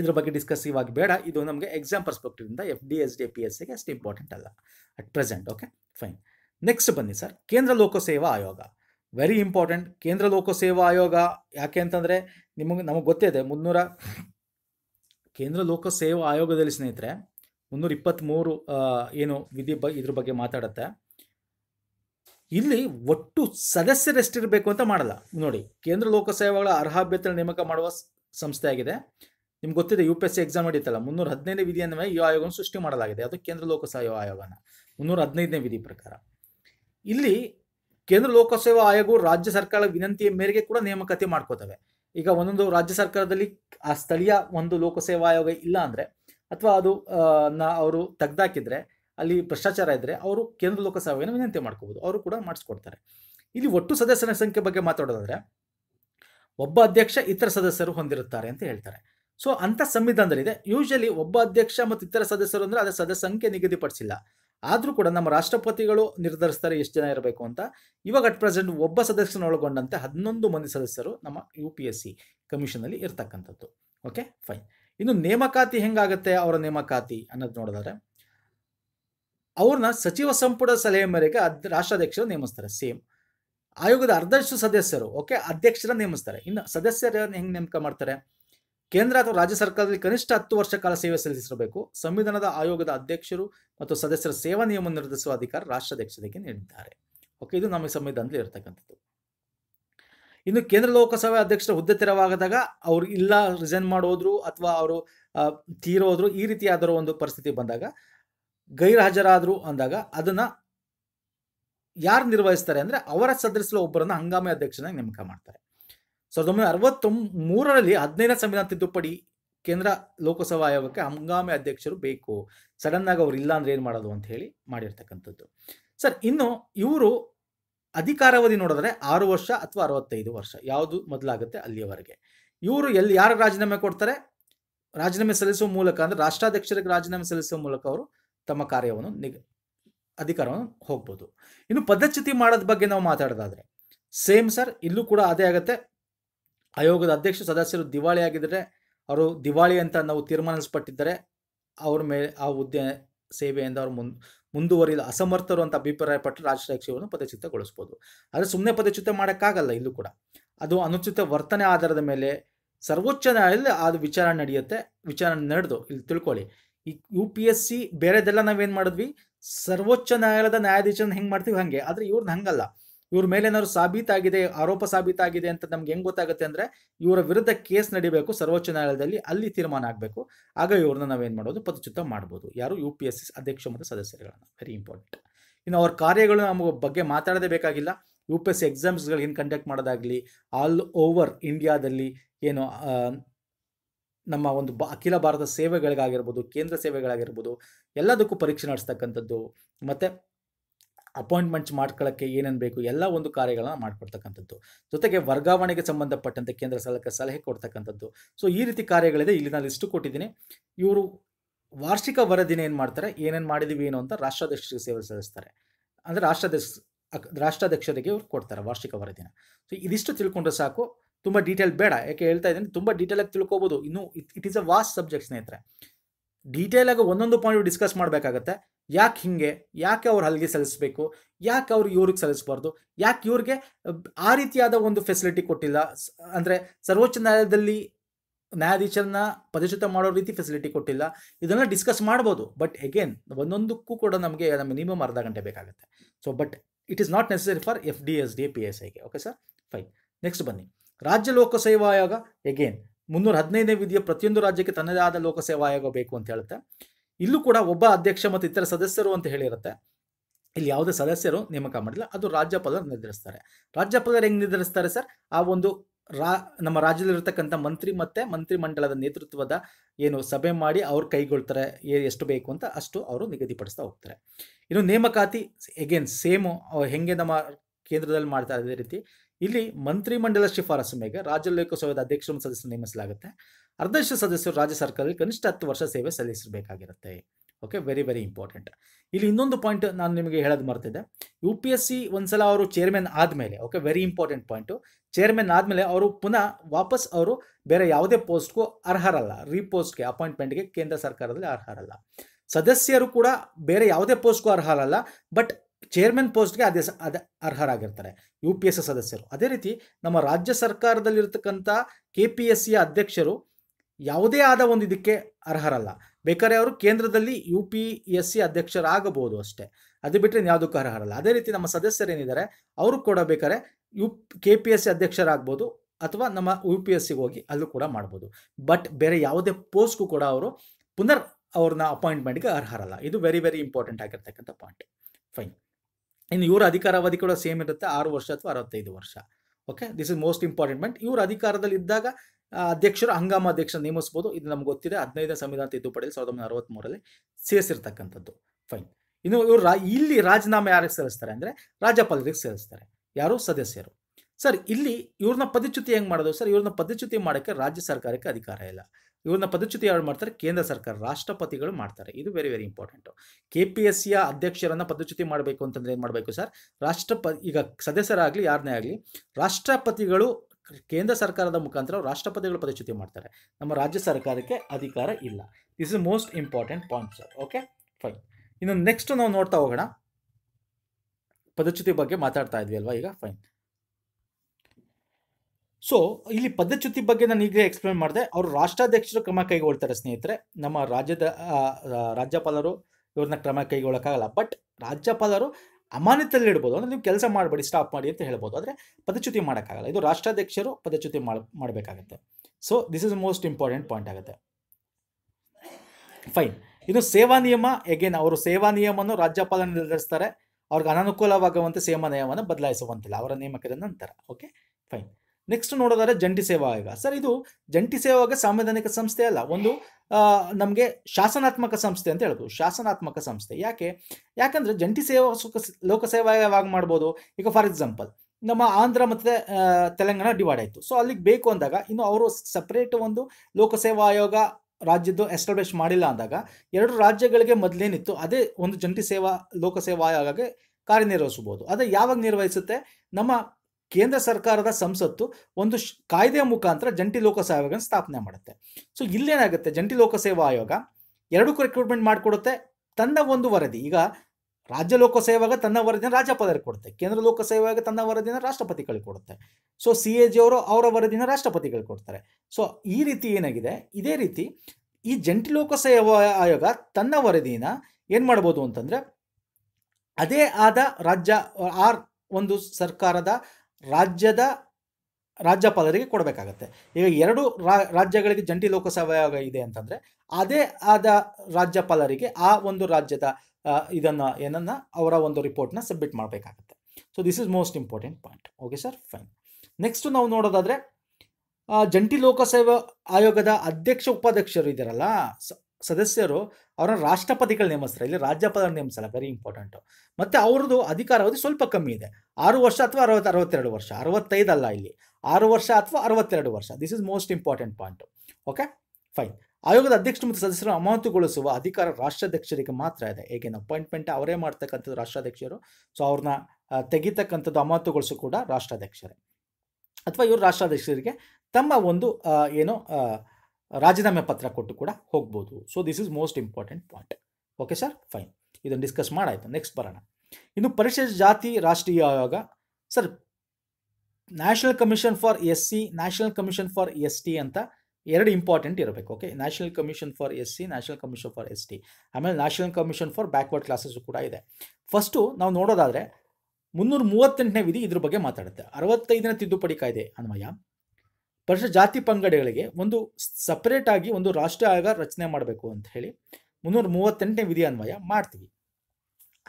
ಇದ್ರ ಬಗ್ಗೆ ಡಿಸ್ಕಸ್ ಇವಾಗ ಬೇಡ ಇದು ನಮಗೆ ಎಕ್ಸಾಮ್ ಪರ್ಸ್ಪೆಕ್ಟಿವಿಂದ F D S D P S ಸಿಗೆ ಅಷ್ಟು ಇಂಪಾರ್ಟೆಂಟ್ ಅಲ್ಲ at present okay fine next ಬನ್ನಿ ಸರ್ ಕೇಂದ್ರ ಲೋಕಸೇವಾ ಆಯೋಗ ವೆರಿ ಇಂಪಾರ್ಟೆಂಟ್ ಕೇಂದ್ರ ಲೋಕಸೇವಾ ಆಯೋಗ ಯಾಕೆ ಅಂತಂದರೆ ನಿಮಗೆ ನಮಗೆ ಗೊತ್ತಿದೆ ಮುನ್ನೂರ ಕೇಂದ್ರ ಲೋಕಸೇವಾ ಆಯೋಗದಲ್ಲಿ ಸ್ನೇಹಿತರೆ ಮುನ್ನೂರ ಇಪ್ಪತ್ತ್ಮೂರು ಏನು ವಿಧಿ ಬ ಇದ್ರ ಬಗ್ಗೆ ಮಾತಾಡುತ್ತೆ ಇಲ್ಲಿ ಒಟ್ಟು ಸದಸ್ಯರೆಷ್ಟಿರಬೇಕು ಅಂತ ಮಾಡಲ್ಲ ನೋಡಿ ಕೇಂದ್ರ ಅರ್ಹ ಅಭ್ಯರ್ಥಿ ನೇಮಕ ಮಾಡುವ ಸಂಸ್ಥೆ ಆಗಿದೆ ನಿಮ್ಗೆ ಗೊತ್ತಿದೆ U P S C exam ನಡೀತಲ್ಲ ಮುನ್ನೂರ ಹದಿನೈದನೇ ವಿಧಿಯನ್ನು ಈ ಆಯೋಗವನ್ನು ಸೃಷ್ಟಿ ಮಾಡಲಾಗಿದೆ ಅದು ಕೇಂದ್ರ ಲೋಕಸೇವಾ ಆಯೋಗನ ಮುನ್ನೂರ ಹದಿನೈದನೇ ವಿಧಿ ಪ್ರಕಾರ ಇಲ್ಲಿ ಕೇಂದ್ರ ಲೋಕಸೇವಾ ಆಯೋಗವು ರಾಜ್ಯ ಸರ್ಕಾರ ವಿನಂತಿಯ ಮೇರೆಗೆ ಕೂಡ ನೇಮಕಾತಿ ಮಾಡ್ಕೋತವೆ ಈಗ ಒಂದೊಂದು ರಾಜ್ಯ ಸರ್ಕಾರದಲ್ಲಿ ಆ ಸ್ಥಳೀಯ ಒಂದು ಲೋಕಸೇವಾ ಆಯೋಗ ಇಲ್ಲ ಅಂದರೆ ಅಥವಾ ಅದು ನ ಅವರು ತೆಗ್ದಾಕಿದ್ರೆ ಅಲ್ಲಿ ಭ್ರಷ್ಟಾಚಾರ ಇದ್ದರೆ ಅವರು ಕೇಂದ್ರ ಲೋಕಸಭೆಯನ್ನು ವಿನಂತಿ ಮಾಡ್ಕೋಬೋದು ಅವರು ಕೂಡ ಮಾಡಿಸ್ಕೊಡ್ತಾರೆ ಇಲ್ಲಿ ಒಟ್ಟು ಸದಸ್ಯರ ಸಂಖ್ಯೆ ಬಗ್ಗೆ ಮಾತಾಡೋದಾದರೆ ಒಬ್ಬ ಅಧ್ಯಕ್ಷ ಇತರ ಸದಸ್ಯರು ಹೊಂದಿರುತ್ತಾರೆ ಅಂತ ಹೇಳ್ತಾರೆ ಸೊ ಅಂಥ ಸಂವಿಧಾನದಲ್ಲಿದೆ ಯೂಶಲಿ ಒಬ್ಬ ಅಧ್ಯಕ್ಷ ಮತ್ತು ಇತರ ಸದಸ್ಯರು ಅಂದರೆ ಅದರ ಸದಸ್ಯ ಸಂಖ್ಯೆ ನಿಗದಿಪಡಿಸಿಲ್ಲ ಆದರೂ ಕೂಡ ನಮ್ಮ ರಾಷ್ಟ್ರಪತಿಗಳು ನಿರ್ಧರಿಸ್ತಾರೆ ಎಷ್ಟು ಜನ ಇರಬೇಕು ಅಂತ ಇವಾಗ ಅಟ್ ಪ್ರೆಸೆಂಟ್ ಒಬ್ಬ ಒಳಗೊಂಡಂತೆ ಹನ್ನೊಂದು ಮಂದಿ ಸದಸ್ಯರು ನಮ್ಮ ಯು ಪಿ ಎಸ್ ಸಿ ಕಮಿಷನಲ್ಲಿ ಇರ್ತಕ್ಕಂಥದ್ದು ಓಕೆ ಫೈನ್ ಇನ್ನು ನೇಮಕಾತಿ ಹೆಂಗಾಗುತ್ತೆ ಅವರ ನೇಮಕಾತಿ ಅನ್ನೋದು ನೋಡಿದ್ರೆ ಅವ್ರನ್ನ ಸಚಿವ ಸಂಪುಟ ಸಲಹೆ ಮೇರೆಗೆ ಅದ್ ರಾಷ್ಟ್ರಾಧ್ಯಕ್ಷರು ನೇಮಿಸ್ತಾರೆ ಸೇಮ್ ಆಯೋಗದ ಅರ್ಧಷ್ಟು ಸದಸ್ಯರು ಓಕೆ ಅಧ್ಯಕ್ಷರ ನೇಮಿಸ್ತಾರೆ ಇನ್ನು ಸದಸ್ಯರ ಹೆಂಗೆ ನೇಮಕ ಮಾಡ್ತಾರೆ ಕೇಂದ್ರ ಅಥವಾ ರಾಜ್ಯ ಸರ್ಕಾರದಲ್ಲಿ ಕನಿಷ್ಠ ಹತ್ತು ವರ್ಷ ಕಾಲ ಸೇವೆ ಸಲ್ಲಿಸಿರಬೇಕು ಸಂವಿಧಾನದ ಆಯೋಗದ ಅಧ್ಯಕ್ಷರು ಮತ್ತು ಸದಸ್ಯರ ಸೇವಾ ನಿಯಮ ನಿರ್ಧರಿಸುವ ಅಧಿಕಾರ ರಾಷ್ಟ್ರಾಧ್ಯಕ್ಷರಿಗೆ ನೀಡಿದ್ದಾರೆ ಓಕೆ ಇದು ನಮ್ಮ ಸಂವಿಧಾನದಲ್ಲಿ ಇರತಕ್ಕಂಥದ್ದು ಇನ್ನು ಕೇಂದ್ರ ಲೋಕಸಭೆ ಅಧ್ಯಕ್ಷರ ಹುದ್ದೆ ತೆರವಾಗದಾಗ ಅವ್ರು ಇಲ್ಲ ರಿಸೈನ್ ಮಾಡೋದ್ರು ಅಥವಾ ಅವರು ತೀರೋದ್ರು ಈ ರೀತಿಯಾದರೂ ಒಂದು ಪರಿಸ್ಥಿತಿ ಬಂದಾಗ ಗೈರ್ಹಾಜರಾದರು ಅಂದಾಗ ಅದನ್ನ ಯಾರು ನಿರ್ವಹಿಸ್ತಾರೆ ಅಂದರೆ ಅವರ ಸದಸ್ಯರು ಒಬ್ಬರನ್ನ ಹಂಗಾಮಿ ಅಧ್ಯಕ್ಷನಾಗಿ ನೇಮಕ ಮಾಡ್ತಾರೆ ಸಾವಿರದ ಒಂಬೈನೂರ ಅರವತ್ತ ಮೂರರಲ್ಲಿ ಹದಿನೈದನೇ ಸಂವಿಧಾನ ತಿದ್ದುಪಡಿ ಕೇಂದ್ರ ಲೋಕಸಭಾ ಆಯೋಗಕ್ಕೆ ಹಂಗಾಮಿ ಅಧ್ಯಕ್ಷರು ಬೇಕು ಸಡನ್ ಆಗಿ ಅವ್ರು ಇಲ್ಲ ಅಂದ್ರೆ ಏನು ಮಾಡೋದು ಅಂತ ಹೇಳಿ ಮಾಡಿರ್ತಕ್ಕಂಥದ್ದು ಸರ್ ಇನ್ನು ಇವರು ಅಧಿಕಾರಾವಧಿ ನೋಡಿದ್ರೆ ಆರು ವರ್ಷ ಅಥವಾ ಅರವತ್ತೈದು ವರ್ಷ ಯಾವುದು ಮೊದಲಾಗುತ್ತೆ ಅಲ್ಲಿಯವರೆಗೆ ಇವರು ಎಲ್ಲಿ ಯಾರು ರಾಜೀನಾಮೆ ಕೊಡ್ತಾರೆ ರಾಜೀನಾಮೆ ಸಲ್ಲಿಸುವ ಮೂಲಕ ಅಂದ್ರೆ ರಾಷ್ಟ್ರಾಧ್ಯಕ್ಷರಿಗೆ ರಾಜೀನಾಮೆ ಸಲ್ಲಿಸುವ ಮೂಲಕ ಅವರು ತಮ್ಮ ಕಾರ್ಯವನ್ನು ನಿಗ ಅಧಿಕಾರವನ್ನು ಹೋಗ್ಬೋದು ಇನ್ನು ಪದಚ್ಯುತಿ ಮಾಡೋದ್ ಬಗ್ಗೆ ನಾವು ಮಾತಾಡೋದಾದ್ರೆ ಸೇಮ್ ಸರ್ ಇಲ್ಲೂ ಕೂಡ ಅದೇ ಆಗುತ್ತೆ ಆಯೋಗದ ಅಧ್ಯಕ್ಷ ಸದಸ್ಯರು ದಿವಾಳಿ ಆಗಿದ್ರೆ ಅವರು ದಿವಾಳಿ ಅಂತ ನಾವು ತೀರ್ಮಾನಿಸ್ಪಟ್ಟಿದ್ದರೆ ಅವ್ರ ಮೇಲೆ ಆ ಹುದ್ದೆ ಸೇವೆಯಿಂದ ಅವರು ಮುಂದ್ ಮುಂದುವರಿಯಲು ಅಸಮರ್ಥರು ಅಂತ ಅಭಿಪ್ರಾಯಪಟ್ಟು ರಾಜ್ಯಾಧ್ಯಕ್ಷವನ್ನು ಪದಚ್ಯುತಗೊಳಿಸ್ಬೋದು ಆದರೆ ಸುಮ್ಮನೆ ಪದಚ್ಯುತ ಮಾಡೋಕ್ಕಾಗಲ್ಲ ಇಲ್ಲೂ ಕೂಡ ಅದು ಅನುಚಿತ ವರ್ತನೆ ಆಧಾರದ ಮೇಲೆ ಸರ್ವೋಚ್ಚ ನ್ಯಾಯಾಲಯದಲ್ಲಿ ಅದು ವಿಚಾರಣೆ ನಡೆಯುತ್ತೆ ವಿಚಾರಣೆ ನಡೆದು ಇಲ್ಲಿ ತಿಳ್ಕೊಳ್ಳಿ ಈ ಯು ಪಿ ಎಸ್ ಸಿ ಬೇರೆದೆಲ್ಲ ನಾವೇನು ಮಾಡಿದ್ವಿ ಸರ್ವೋಚ್ಚ ನ್ಯಾಯಾಲಯದ ನ್ಯಾಯಾಧೀಶನ ಹೆಂಗೆ ಮಾಡ್ತೀವಿ ಹಾಗೆ ಆದರೆ ಇವ್ರನ್ನ ಹಂಗಲ್ಲ ಇವ್ರ ಮೇಲೆ ಏನಾದ್ರು ಸಾಬೀತಾಗಿದೆ ಆರೋಪ ಸಾಬೀತಾಗಿದೆ ಅಂತ ನಮ್ಗೆ ಹೆಂಗ್ ಗೊತ್ತಾಗುತ್ತೆ ಅಂದ್ರೆ ಇವರ ವಿರುದ್ಧ ಕೇಸ್ ನಡಿಬೇಕು ಸರ್ವೋಚ್ಚ ನ್ಯಾಯಾಲಯದಲ್ಲಿ ಅಲ್ಲಿ ತೀರ್ಮಾನ ಆಗಬೇಕು ಆಗ ಇವ್ರನ್ನ ನಾವೇನ್ ಮಾಡೋದು ಪದಚ್ಯುತ ಮಾಡ್ಬೋದು ಯಾರು ಯು ಪಿ ಎಸ್ ಸಿ ಅಧ್ಯಕ್ಷ ಮತ್ತು ಸದಸ್ಯರುಗಳನ್ನ ವೆರಿ ಇಂಪಾರ್ಟೆಂಟ್ ಇನ್ನು ಅವ್ರ ಕಾರ್ಯಗಳು ನಮಗೆ ಬಗ್ಗೆ ಮಾತಾಡದೇ ಬೇಕಾಗಿಲ್ಲ ಯು ಪಿ ಎಸ್ ಸಿ ಎಕ್ಸಾಮ್ಸ್ಗಳು ಹಿಂಗೆ ಕಂಡಕ್ಟ್ ಮಾಡೋದಾಗ್ಲಿ ಆಲ್ ಓವರ್ ಇಂಡಿಯಾದಲ್ಲಿ ಏನು ನಮ್ಮ ಒಂದು ಬ ಅಖಿಲ ಭಾರತ ಸೇವೆಗಳಿಗಾಗಿರ್ಬೋದು ಕೇಂದ್ರ ಸೇವೆಗಳಾಗಿರ್ಬೋದು ಎಲ್ಲದಕ್ಕೂ ಪರೀಕ್ಷೆ ನಡೆಸ್ತಕ್ಕಂಥದ್ದು ಮತ್ತು ಅಪಾಯಿಂಟ್ಮೆಂಟ್ಸ್ ಮಾಡ್ಕೊಳ್ಳೋಕ್ಕೆ ಏನೇನು ಬೇಕು ಎಲ್ಲ ಒಂದು ಕಾರ್ಯಗಳನ್ನು ಮಾಡಿಕೊಡ್ತಕ್ಕಂಥದ್ದು ಜೊತೆಗೆ ವರ್ಗಾವಣೆಗೆ ಸಂಬಂಧಪಟ್ಟಂತೆ ಕೇಂದ್ರ ಸರ್ಕಾರಕ್ಕೆ ಸಲಹೆ ಕೊಡ್ತಕ್ಕಂಥದ್ದು ಸೊ ಈ ರೀತಿ ಕಾರ್ಯಗಳಿದೆ ಇಲ್ಲಿ ನಾನು ಲಿಸ್ಟು ಕೊಟ್ಟಿದ್ದೀನಿ ಇವರು ವಾರ್ಷಿಕ ವರದಿನ ಏನು ಮಾಡ್ತಾರೆ ಏನೇನು ಮಾಡಿದೀವಿ ಏನು ಅಂತ ರಾಷ್ಟ್ರಾಧ್ಯಕ್ಷರಿಗೆ ಸೇವೆ ಸಲ್ಲಿಸ್ತಾರೆ ಅಂದರೆ ರಾಷ್ಟ್ರಾಧ್ಯಕ್ಷ ರಾಷ್ಟ್ರಾಧ್ಯಕ್ಷರಿಗೆ ಇವರು ಕೊಡ್ತಾರೆ ವಾರ್ಷಿಕ ವರದಿನ ಸೊ ಇದಿಷ್ಟು ತಿಳ್ಕೊಂಡ್ರೆ ಸಾಕು ತುಂಬ ಡೀಟೇಲ್ ಬೇಡ ಯಾಕೆ ಹೇಳ್ತಾ ಇದ್ದೀನಿ ತುಂಬ ಡೀಟೇಲಾಗಿ ತಿಳ್ಕೊಬೋದು ಇನ್ನು it it is a vast subject ಸ್ನೇಹಿತರೆ ಡೀಟೇಲಾಗಿ ಒಂದೊಂದು ಪಾಯಿಂಟ್ ಡಿಸ್ಕಸ್ ಮಾಡಬೇಕಾಗತ್ತೆ ಯಾಕೆ ಹಿಂಗೆ ಯಾಕೆ ಅವ್ರು ಅಲ್ಲಿಗೆ ಸಲ್ಲಿಸ್ಬೇಕು ಯಾಕೆ ಅವ್ರು ಇವ್ರಿಗೆ ಸಲ್ಲಿಸ್ಬಾರ್ದು ಯಾಕೆ ಇವ್ರಿಗೆ ಆ ರೀತಿಯಾದ ಒಂದು ಫೆಸಿಲಿಟಿ ಕೊಟ್ಟಿಲ್ಲ ಅಂದರೆ ಸರ್ವೋಚ್ಚ ನ್ಯಾಯಾಲಯದಲ್ಲಿ ನ್ಯಾಯಾಧೀಶರನ್ನ ಪದಚ್ಯುತ ಮಾಡೋ ರೀತಿ ಫೆಸಿಲಿಟಿ ಕೊಟ್ಟಿಲ್ಲ ಇದನ್ನು ಡಿಸ್ಕಸ್ ಮಾಡ್ಬೋದು ಬಟ್ ಎಗೇನ್ ಒಂದೊಂದಕ್ಕೂ ಕೂಡ ನಮಗೆ ಮಿನಿಮಮ್ ಅರ್ಧ ಗಂಟೆ ಬೇಕಾಗುತ್ತೆ so but it is not necessary for F D S D P S ಐಗೆ ಓಕೆ ಸರ್ ಫೈನ್ ನೆಕ್ಸ್ಟ್ ಬನ್ನಿ ರಾಜ್ಯ ಲೋಕಸೇವಾ ಆಯೋಗ ಎಗೇನ್ ಮುನ್ನೂರ ಹದಿನೈದನೇ ವಿಧಿಯ ಪ್ರತಿಯೊಂದು ರಾಜ್ಯಕ್ಕೆ ತನ್ನದೇ ಆದ ಲೋಕಸೇವಾ ಆಯೋಗ ಬೇಕು ಅಂತ ಹೇಳುತ್ತೆ ಇಲ್ಲೂ ಕೂಡ ಒಬ್ಬ ಅಧ್ಯಕ್ಷ ಮತ್ತು ಇತರ ಸದಸ್ಯರು ಅಂತ ಹೇಳಿರುತ್ತೆ ಇಲ್ಲಿ ಯಾವುದೇ ಸದಸ್ಯರು ನೇಮಕ ಮಾಡಿಲ್ಲ ಅದು ರಾಜ್ಯಪಾಲರು ನಿರ್ಧರಿಸ್ತಾರೆ ರಾಜ್ಯಪಾಲರು ಹೆಂಗೆ ನಿರ್ಧರಿಸ್ತಾರೆ ಸರ್ ಆ ಒಂದು ರಾ ನಮ್ಮ ರಾಜ್ಯದಲ್ಲಿರ್ತಕ್ಕಂಥ ಮಂತ್ರಿ ಮಂತ್ರಿ ಮಂಡಲದ ನೇತೃತ್ವದ ಏನು ಸಭೆ ಮಾಡಿ ಅವ್ರು ಕೈಗೊಳ್ತಾರೆ ಎಷ್ಟು ಬೇಕು ಅಂತ ಅಷ್ಟು ಅವರು ನಿಗದಿಪಡಿಸ್ತಾ ಹೋಗ್ತಾರೆ ಇನ್ನು ನೇಮಕಾತಿ ಎಗೇನ್ ಸೇಮು ಹೆಂಗೆ ನಮ್ಮ ಕೇಂದ್ರದಲ್ಲಿ ಮಾಡ್ತಾ ಅದೇ ರೀತಿ ಇಲ್ಲಿ ಮಂಡಲ ಶಿಫಾರಸು ಮೇಲೆ ರಾಜ್ಯ ಲೋಕಸಭೆಯ ಅಧ್ಯಕ್ಷರು ಸದಸ್ಯರು ನೇಮಿಸಲಾಗುತ್ತೆ ಅರ್ಧಷ್ಟು ಸದಸ್ಯರು ರಾಜ್ಯ ಸರ್ಕಾರದಲ್ಲಿ ಕನಿಷ್ಠ ಹತ್ತು ವರ್ಷ ಸೇವೆ ಸಲ್ಲಿಸಬೇಕಾಗಿರುತ್ತೆ ಓಕೆ ವೆರಿ ವೆರಿ ಇಂಪಾರ್ಟೆಂಟ್ ಇಲ್ಲಿ ಇನ್ನೊಂದು ಪಾಯಿಂಟ್ ನಾನು ನಿಮಗೆ ಹೇಳೋದು ಮರ್ತಿದ್ದೆ ಯು ಪಿ ಎಸ್ ಸಿ ಒಂದ್ಸಲ ಅವರು ಚೇರ್ಮನ್ ಆದಮೇಲೆ okay very important point chairman ಆದಮೇಲೆ ಅವರು ಪುನಃ ವಾಪಸ್ ಅವರು ಬೇರೆ ಯಾವುದೇ ಪೋಸ್ಟ್ಗೂ ಅರ್ಹರಲ್ಲ ರೀಪೋಸ್ಟ್ಗೆ ಅಪಾಯಿಂಟ್ಮೆಂಟ್ಗೆ ಕೇಂದ್ರ ಸರ್ಕಾರದಲ್ಲಿ ಅರ್ಹರಲ್ಲ ಸದಸ್ಯರು ಕೂಡ ಬೇರೆ ಯಾವುದೇ ಪೋಸ್ಟ್ಗೂ ಅರ್ಹರಲ್ಲ ಬಟ್ ಚೇರ್ಮನ್ ಪೋಸ್ಟ್ಗೆ ಅದೇ ಅದ ಅರ್ಹರಾಗಿರ್ತಾರೆ ಯು ಪಿ ಎಸ್ ಸಿ ಸದಸ್ಯರು ಅದೇ ರೀತಿ ನಮ್ಮ ರಾಜ್ಯ ಸರ್ಕಾರದಲ್ಲಿರ್ತಕ್ಕಂಥ ಕೆ ಪಿ ಎಸ್ ಸಿಯ ಅಧ್ಯಕ್ಷರು ಯಾವುದೇ ಆದ ಒಂದು ಇದಕ್ಕೆ ಅರ್ಹರಲ್ಲ ಬೇಕಾದ್ರೆ ಅವರು ಕೇಂದ್ರದಲ್ಲಿ ಯು ಪಿ ಎಸ್ ಸಿ ಅಧ್ಯಕ್ಷರಾಗಬಹುದು ಅಷ್ಟೇ ಅದು ಬಿಟ್ಟರೆ ಯಾವುದಕ್ಕೂ ಅರ್ಹರಲ್ಲ ಅದೇ ರೀತಿ ನಮ್ಮ ಸದಸ್ಯರೇನಿದ್ದಾರೆ ಅವರು ಕೂಡ ಬೇಕಾದ್ರೆ U K P S C ಅಧ್ಯಕ್ಷರಾಗ್ಬೋದು ಅಥವಾ ನಮ್ಮ ಯು ಪಿ ಎಸ್ ಸಿಗೆ ಹೋಗಿ ಅಲ್ಲೂ ಕೂಡ ಮಾಡ್ಬೋದು ಬಟ್ ಬೇರೆ ಯಾವುದೇ ಪೋಸ್ಟ್ಗೂ ಕೂಡ ಅವರು ಪುನರ್ ಅವ್ರನ್ನ ಅಪಾಯಿಂಟ್ಮೆಂಟ್ಗೆ ಅರ್ಹರಲ್ಲ ಇದು ವೆರಿ ವೆರಿ ಇಂಪಾರ್ಟೆಂಟ್ ಆಗಿರ್ತಕ್ಕಂಥ ಪಾಯಿಂಟ್ ಫೈನ್ ಇನ್ನು ಇವರ ಅಧಿಕಾರಾವಧಿ ಕೂಡ ಸೇಮ್ ಇರುತ್ತೆ ಆರು ವರ್ಷ ಅಥವಾ ಅರವತ್ತೈದು ವರ್ಷ okay this is most important ಇವರು ಅಧಿಕಾರದಲ್ಲಿ ಇದ್ದಾಗ ಅಧ್ಯಕ್ಷರು ಹಂಗಾಮ ಅಧ್ಯಕ್ಷ ನೇಮಿಸ್ಬೋದು ಇದು ನಮ್ಗೆ ಗೊತ್ತಿದೆ ಹದಿನೈದನೇ ಸಂವಿಧಾನ ತಿದ್ದುಪಡಿ ಸಾವಿರದ ಒಂಬೈನೂರ ಅರವತ್ತ್ಮೂರಲ್ಲಿ ಸೇರಿಸಿರ್ತಕ್ಕಂಥದ್ದು ಫೈನ್ ಇನ್ನು ಇವರು ರಾ ಇಲ್ಲಿ ರಾಜೀನಾಮೆ ಯಾರಿಗೆ ಸೇರಿಸ್ತಾರೆ ಅಂದರೆ ರಾಜ್ಯಪಾಲರಿಗೆ ಸೇರಿಸ್ತಾರೆ ಯಾರು ಸದಸ್ಯರು ಸರ್ ಇಲ್ಲಿ ಇವ್ರನ್ನ ಪದಚ್ಯುತಿ ಹೆಂಗೆ ಮಾಡೋದು ಸರ್ ಇವ್ರನ್ನ ಪದಚ್ಯುತಿ ಮಾಡೋಕ್ಕೆ ರಾಜ್ಯ ಸರ್ಕಾರಕ್ಕೆ ಅಧಿಕಾರ ಇಲ್ಲ ಇವ್ರನ್ನ ಪದಚ್ಯುತಿ ಯಾರು ಮಾಡ್ತಾರೆ ಕೇಂದ್ರ ಸರ್ಕಾರ ರಾಷ್ಟ್ರಪತಿಗಳು ಮಾಡ್ತಾರೆ ಇದು very very important K P S ಸಿಯ ಅಧ್ಯಕ್ಷರನ್ನು ಪದಚ್ಯುತಿ ಮಾಡಬೇಕು ಅಂತಂದ್ರೆ ಏನು ಮಾಡಬೇಕು ಸರ್ ರಾಷ್ಟ್ರಪತಿ ಈಗ ಸದಸ್ಯರಾಗಲಿ ಯಾರನ್ನೇ ಆಗಲಿ ರಾಷ್ಟ್ರಪತಿಗಳು ಕೇಂದ್ರ ಸರ್ಕಾರದ ಮುಖಾಂತರ ರಾಷ್ಟ್ರಪತಿಗಳು ಪದಚ್ಯುತಿ ಮಾಡ್ತಾರೆ ನಮ್ಮ ರಾಜ್ಯ ಸರ್ಕಾರಕ್ಕೆ ಅಧಿಕಾರ ಇಲ್ಲ this is most important point sir okay fine ಇನ್ನು ನೆಕ್ಸ್ಟ್ ನಾವು ನೋಡ್ತಾ ಹೋಗೋಣ ಪದಚ್ಯುತಿ ಬಗ್ಗೆ ಮಾತಾಡ್ತಾ ಇದ್ವಿ ಅಲ್ವಾ ಈಗ ಫೈನ್ ಸೊ ಇಲ್ಲಿ ಪದಚ್ಯುತಿ ಬಗ್ಗೆ ನಾನು ಈಗ ಎಕ್ಸ್ಪ್ಲೇನ್ ಮಾಡಿದೆ ಅವರು ರಾಷ್ಟ್ರಾಧ್ಯಕ್ಷರು ಕ್ರಮ ಕೈಗೊಳ್ತಾರೆ ಸ್ನೇಹಿತರೆ ನಮ್ಮ ರಾಜ್ಯದ ರಾಜ್ಯಪಾಲರು ಇವ್ರನ್ನ ಕ್ರಮ ಕೈಗೊಳ್ಳೋಕ್ಕಾಗಲ್ಲ ಬಟ್ ರಾಜ್ಯಪಾಲರು ಇಡ್ಬೋದು ಅಂದರೆ ನೀವು ಕೆಲಸ ಮಾಡಬೇಡಿ ಸ್ಟಾಪ್ ಮಾಡಿ ಅಂತ ಹೇಳ್ಬೋದು ಆದರೆ ಪದಚ್ಯುತಿ ಮಾಡೋಕ್ಕಾಗಲ್ಲ ಇದು ರಾಷ್ಟ್ರಾಧ್ಯಕ್ಷರು ಪದಚ್ಯುತಿ ಮಾಡಬೇಕಾಗತ್ತೆ so this is most important point ಆಗುತ್ತೆ ಫೈನ್ ಇದು ಸೇವಾ ನಿಯಮ ಎಗೇನ್ ಅವರು ಸೇವಾ ನಿಯಮವನ್ನು ರಾಜ್ಯಪಾಲ ನಿರ್ಧರಿಸ್ತಾರೆ ಅವ್ರಿಗೆ ಅನನುಕೂಲವಾಗುವಂತೆ ಸೇವಾ ನಿಯಮವನ್ನು ಬದಲಾಯಿಸುವಂತಿಲ್ಲ ಅವರ ನೇಮಕದ ನಂತರ ಓಕೆ ಫೈನ್ ನೆಕ್ಸ್ಟ್ ನೋಡೋದಾದ್ರೆ ಜಂಟಿ ಸೇವಾ ಆಯೋಗ ಸರ್ ಇದು ಜಂಟಿ ಸೇವಾ ಆಯೋಗ ಸಾಂವಿಧಾನಿಕ ಸಂಸ್ಥೆ ಅಲ್ಲ ಒಂದು ನಮಗೆ ಶಾಸನಾತ್ಮಕ ಸಂಸ್ಥೆ ಅಂತ ಹೇಳ್ಬೋದು ಶಾಸನಾತ್ಮಕ ಸಂಸ್ಥೆ ಯಾಕೆ ಯಾಕಂದ್ರೆ ಜಂಟಿ ಸೇವಾ ಲೋಕಸೇವಾ ಯಾವಾಗ ಮಾಡ್ಬೋದು ಈಗ ಫಾರ್ ಎಕ್ಸಾಂಪಲ್ ನಮ್ಮ ಆಂಧ್ರ ಮತ್ತು ತೆಲಂಗಾಣ ಡಿವೈಡ್ ಆಯಿತು ಸೊ ಅಲ್ಲಿಗೆ ಬೇಕು ಅಂದಾಗ ಇನ್ನು ಅವರು ಸಪ್ರೇಟ್ ಒಂದು ಲೋಕಸೇವಾ ಆಯೋಗ ರಾಜ್ಯದ್ದು ಎಸ್ಟಾಬ್ಲಿಷ್ ಮಾಡಿಲ್ಲ ಅಂದಾಗ ಎರಡು ರಾಜ್ಯಗಳಿಗೆ ಮೊದಲೇನಿತ್ತು ಅದೇ ಒಂದು ಜಂಟಿ ಸೇವಾ ಲೋಕಸೇವಾ ಆಯೋಗಕ್ಕೆ ಕಾರ್ಯನಿರ್ವಹಿಸಬಹುದು ಅದೇ ಯಾವಾಗ ನಿರ್ವಹಿಸುತ್ತೆ ನಮ್ಮ ಕೇಂದ್ರ ಸರ್ಕಾರದ ಸಂಸತ್ತು ಒಂದು ಕಾಯ್ದೆಯ ಮುಖಾಂತರ ಜಂಟಿ ಆಯೋಗನ ಸ್ಥಾಪನೆ ಮಾಡುತ್ತೆ ಸೊ ಇಲ್ಲೇನಾಗುತ್ತೆ ಜಂಟಿ ಲೋಕಸೇವಾ ಆಯೋಗ ಎರಡಕ್ಕೂ ರೆಕ್ರೂಟ್ಮೆಂಟ್ ಮಾಡಿಕೊಡುತ್ತೆ ತನ್ನ ಒಂದು ವರದಿ ಈಗ ರಾಜ್ಯ ಲೋಕಸೇವಾಗ ತನ್ನ ವರದಿಯನ್ನು ರಾಜ್ಯಪಾಲರಿಗೆ ಕೊಡುತ್ತೆ ಕೇಂದ್ರ ಲೋಕಸೇವಾಗ ತನ್ನ ವರದಿಯನ್ನು ರಾಷ್ಟ್ರಪತಿಗಳಿಗೆ ಕೊಡುತ್ತೆ ಸೊ ಸಿ ಎ ಜಿ ಅವರು ಅವರ ವರದಿನ ರಾಷ್ಟ್ರಪತಿಗಳು ಕೊಡ್ತಾರೆ ಸೊ ಈ ರೀತಿ ಏನಾಗಿದೆ ಇದೇ ರೀತಿ ಈ ಜಂಟಿ ಲೋಕಸೇವಾ ಆಯೋಗ ತನ್ನ ವರದಿನ ಏನು ಮಾಡ್ಬೋದು ಅಂತಂದರೆ ಅದೇ ಆದ ರಾಜ್ಯ ಆರ್ ಒಂದು ಸರ್ಕಾರದ ರಾಜ್ಯದ ರಾಜ್ಯಪಾಲರಿಗೆ ಕೊಡಬೇಕಾಗತ್ತೆ ಈಗ ಎರಡು ರಾಜ್ಯಗಳಿಗೆ ಜಂಟಿ ಆಯೋಗ ಇದೆ ಅಂತಂದರೆ ಅದೇ ಆದ ರಾಜ್ಯಪಾಲರಿಗೆ ಆ ಒಂದು ರಾಜ್ಯದ ಇದನ್ನು ಏನನ್ನ ಅವರ ಒಂದು ರಿಪೋರ್ಟ್ನ ಸಬ್ಮಿಟ್ ಮಾಡಬೇಕಾಗತ್ತೆ so this is most important point okay sir fine next ನಾವು ನೋಡೋದಾದರೆ ಜಂಟಿ ಲೋಕಸೇವಾ ಆಯೋಗದ ಅಧ್ಯಕ್ಷ ಉಪಾಧ್ಯಕ್ಷರು ಇದ್ದಾರಲ್ಲ ಸದಸ್ಯರು ಅವರ ರಾಷ್ಟ್ರಪತಿಗಳು ನೇಮಿಸ್ತಾರೆ ಇಲ್ಲಿ ರಾಜ್ಯಪಾಲರು ನೇಮಿಸಲ್ಲ ವೆರಿ ಇಂಪಾರ್ಟೆಂಟು ಮತ್ತು ಅವ್ರದ್ದು ಅಧಿಕಾರ ಅವಧಿ ಸ್ವಲ್ಪ ಕಮ್ಮಿ ಇದೆ ಆರು ವರ್ಷ ಅಥವಾ ಅರವತ್ತು ಅರವತ್ತೆರಡು ವರ್ಷ ಅರವತ್ತೈದಲ್ಲ ಇಲ್ಲಿ ಆರು ವರ್ಷ ಅಥವಾ ಅರವತ್ತೆರಡು ವರ್ಷ this is most important point okay fine ಆಯೋಗದ ಅಧ್ಯಕ್ಷರು ಮತ್ತು ಸದಸ್ಯರು ಅಮಾನತುಗೊಳಿಸುವ ಅಧಿಕಾರ ರಾಷ್ಟ್ರಾಧ್ಯಕ್ಷರಿಗೆ ಮಾತ್ರ ಇದೆ ಹೇಗೆ ಅಪಾಯಿಂಟ್ಮೆಂಟ್ ಅವರೇ ಮಾಡ್ತಕ್ಕಂಥದ್ದು ರಾಷ್ಟ್ರಾಧ್ಯಕ್ಷರು ಸೊ ಅವ್ರನ್ನ ತೆಗಿತಕ್ಕಂಥದ್ದು ಅಮಾನತುಗೊಳಿಸು ಕೂಡ ರಾಷ್ಟ್ರಾಧ್ಯಕ್ಷರೇ ಅಥವಾ ಇವರು ರಾಷ್ಟ್ರಾಧ್ಯಕ್ಷರಿಗೆ ತಮ್ಮ ಒಂದು ಏನು ರಾಜೀನಾಮೆ ಪತ್ರ ಕೊಟ್ಟು ಕೂಡ ಹೋಗ್ಬೋದು so this is most important point okay sir fine ಇದನ್ನು ಡಿಸ್ಕಸ್ ಮಾಡಾಯಿತು ನೆಕ್ಸ್ಟ್ ಬರೋಣ ಇನ್ನು ಪರಿಶಿಷ್ಟ ಜಾತಿ ರಾಷ್ಟ್ರೀಯ ಆಯೋಗ sir national commission for S C national commission for S T ಅಂತ ಎರಡು ಇಂಪಾರ್ಟೆಂಟ್ ಇರಬೇಕು okay national commission for S C national commission for S T ಆಮೇಲೆ national commission for backward classes ಕೂಡ ಇದೆ ಫಸ್ಟು ನಾವು ನೋಡೋದಾದರೆ ಮುನ್ನೂರ ಮೂವತ್ತೆಂಟನೇ ವಿಧಿ ಇದ್ರ ಬಗ್ಗೆ ಮಾತಾಡುತ್ತೆ ಅರವತ್ತೈದನೇ ತಿದ್ದುಪಡಿ ಕಾಯ್ದೆ ಅನ್ವಯ ಪರಿಶಿಷ್ಟ ಜಾತಿ ಪಂಗಡಗಳಿಗೆ ಒಂದು ಸಪರೇಟ್ ಆಗಿ ಒಂದು ರಾಷ್ಟ್ರೀಯ ಆಯೋಗ ರಚನೆ ಮಾಡಬೇಕು ಅಂತ ಹೇಳಿ ಮುನ್ನೂರ ಮೂವತ್ತೆಂಟನೇ ವಿಧಿ ಅನ್ವಯ ಮಾಡ್ತೀವಿ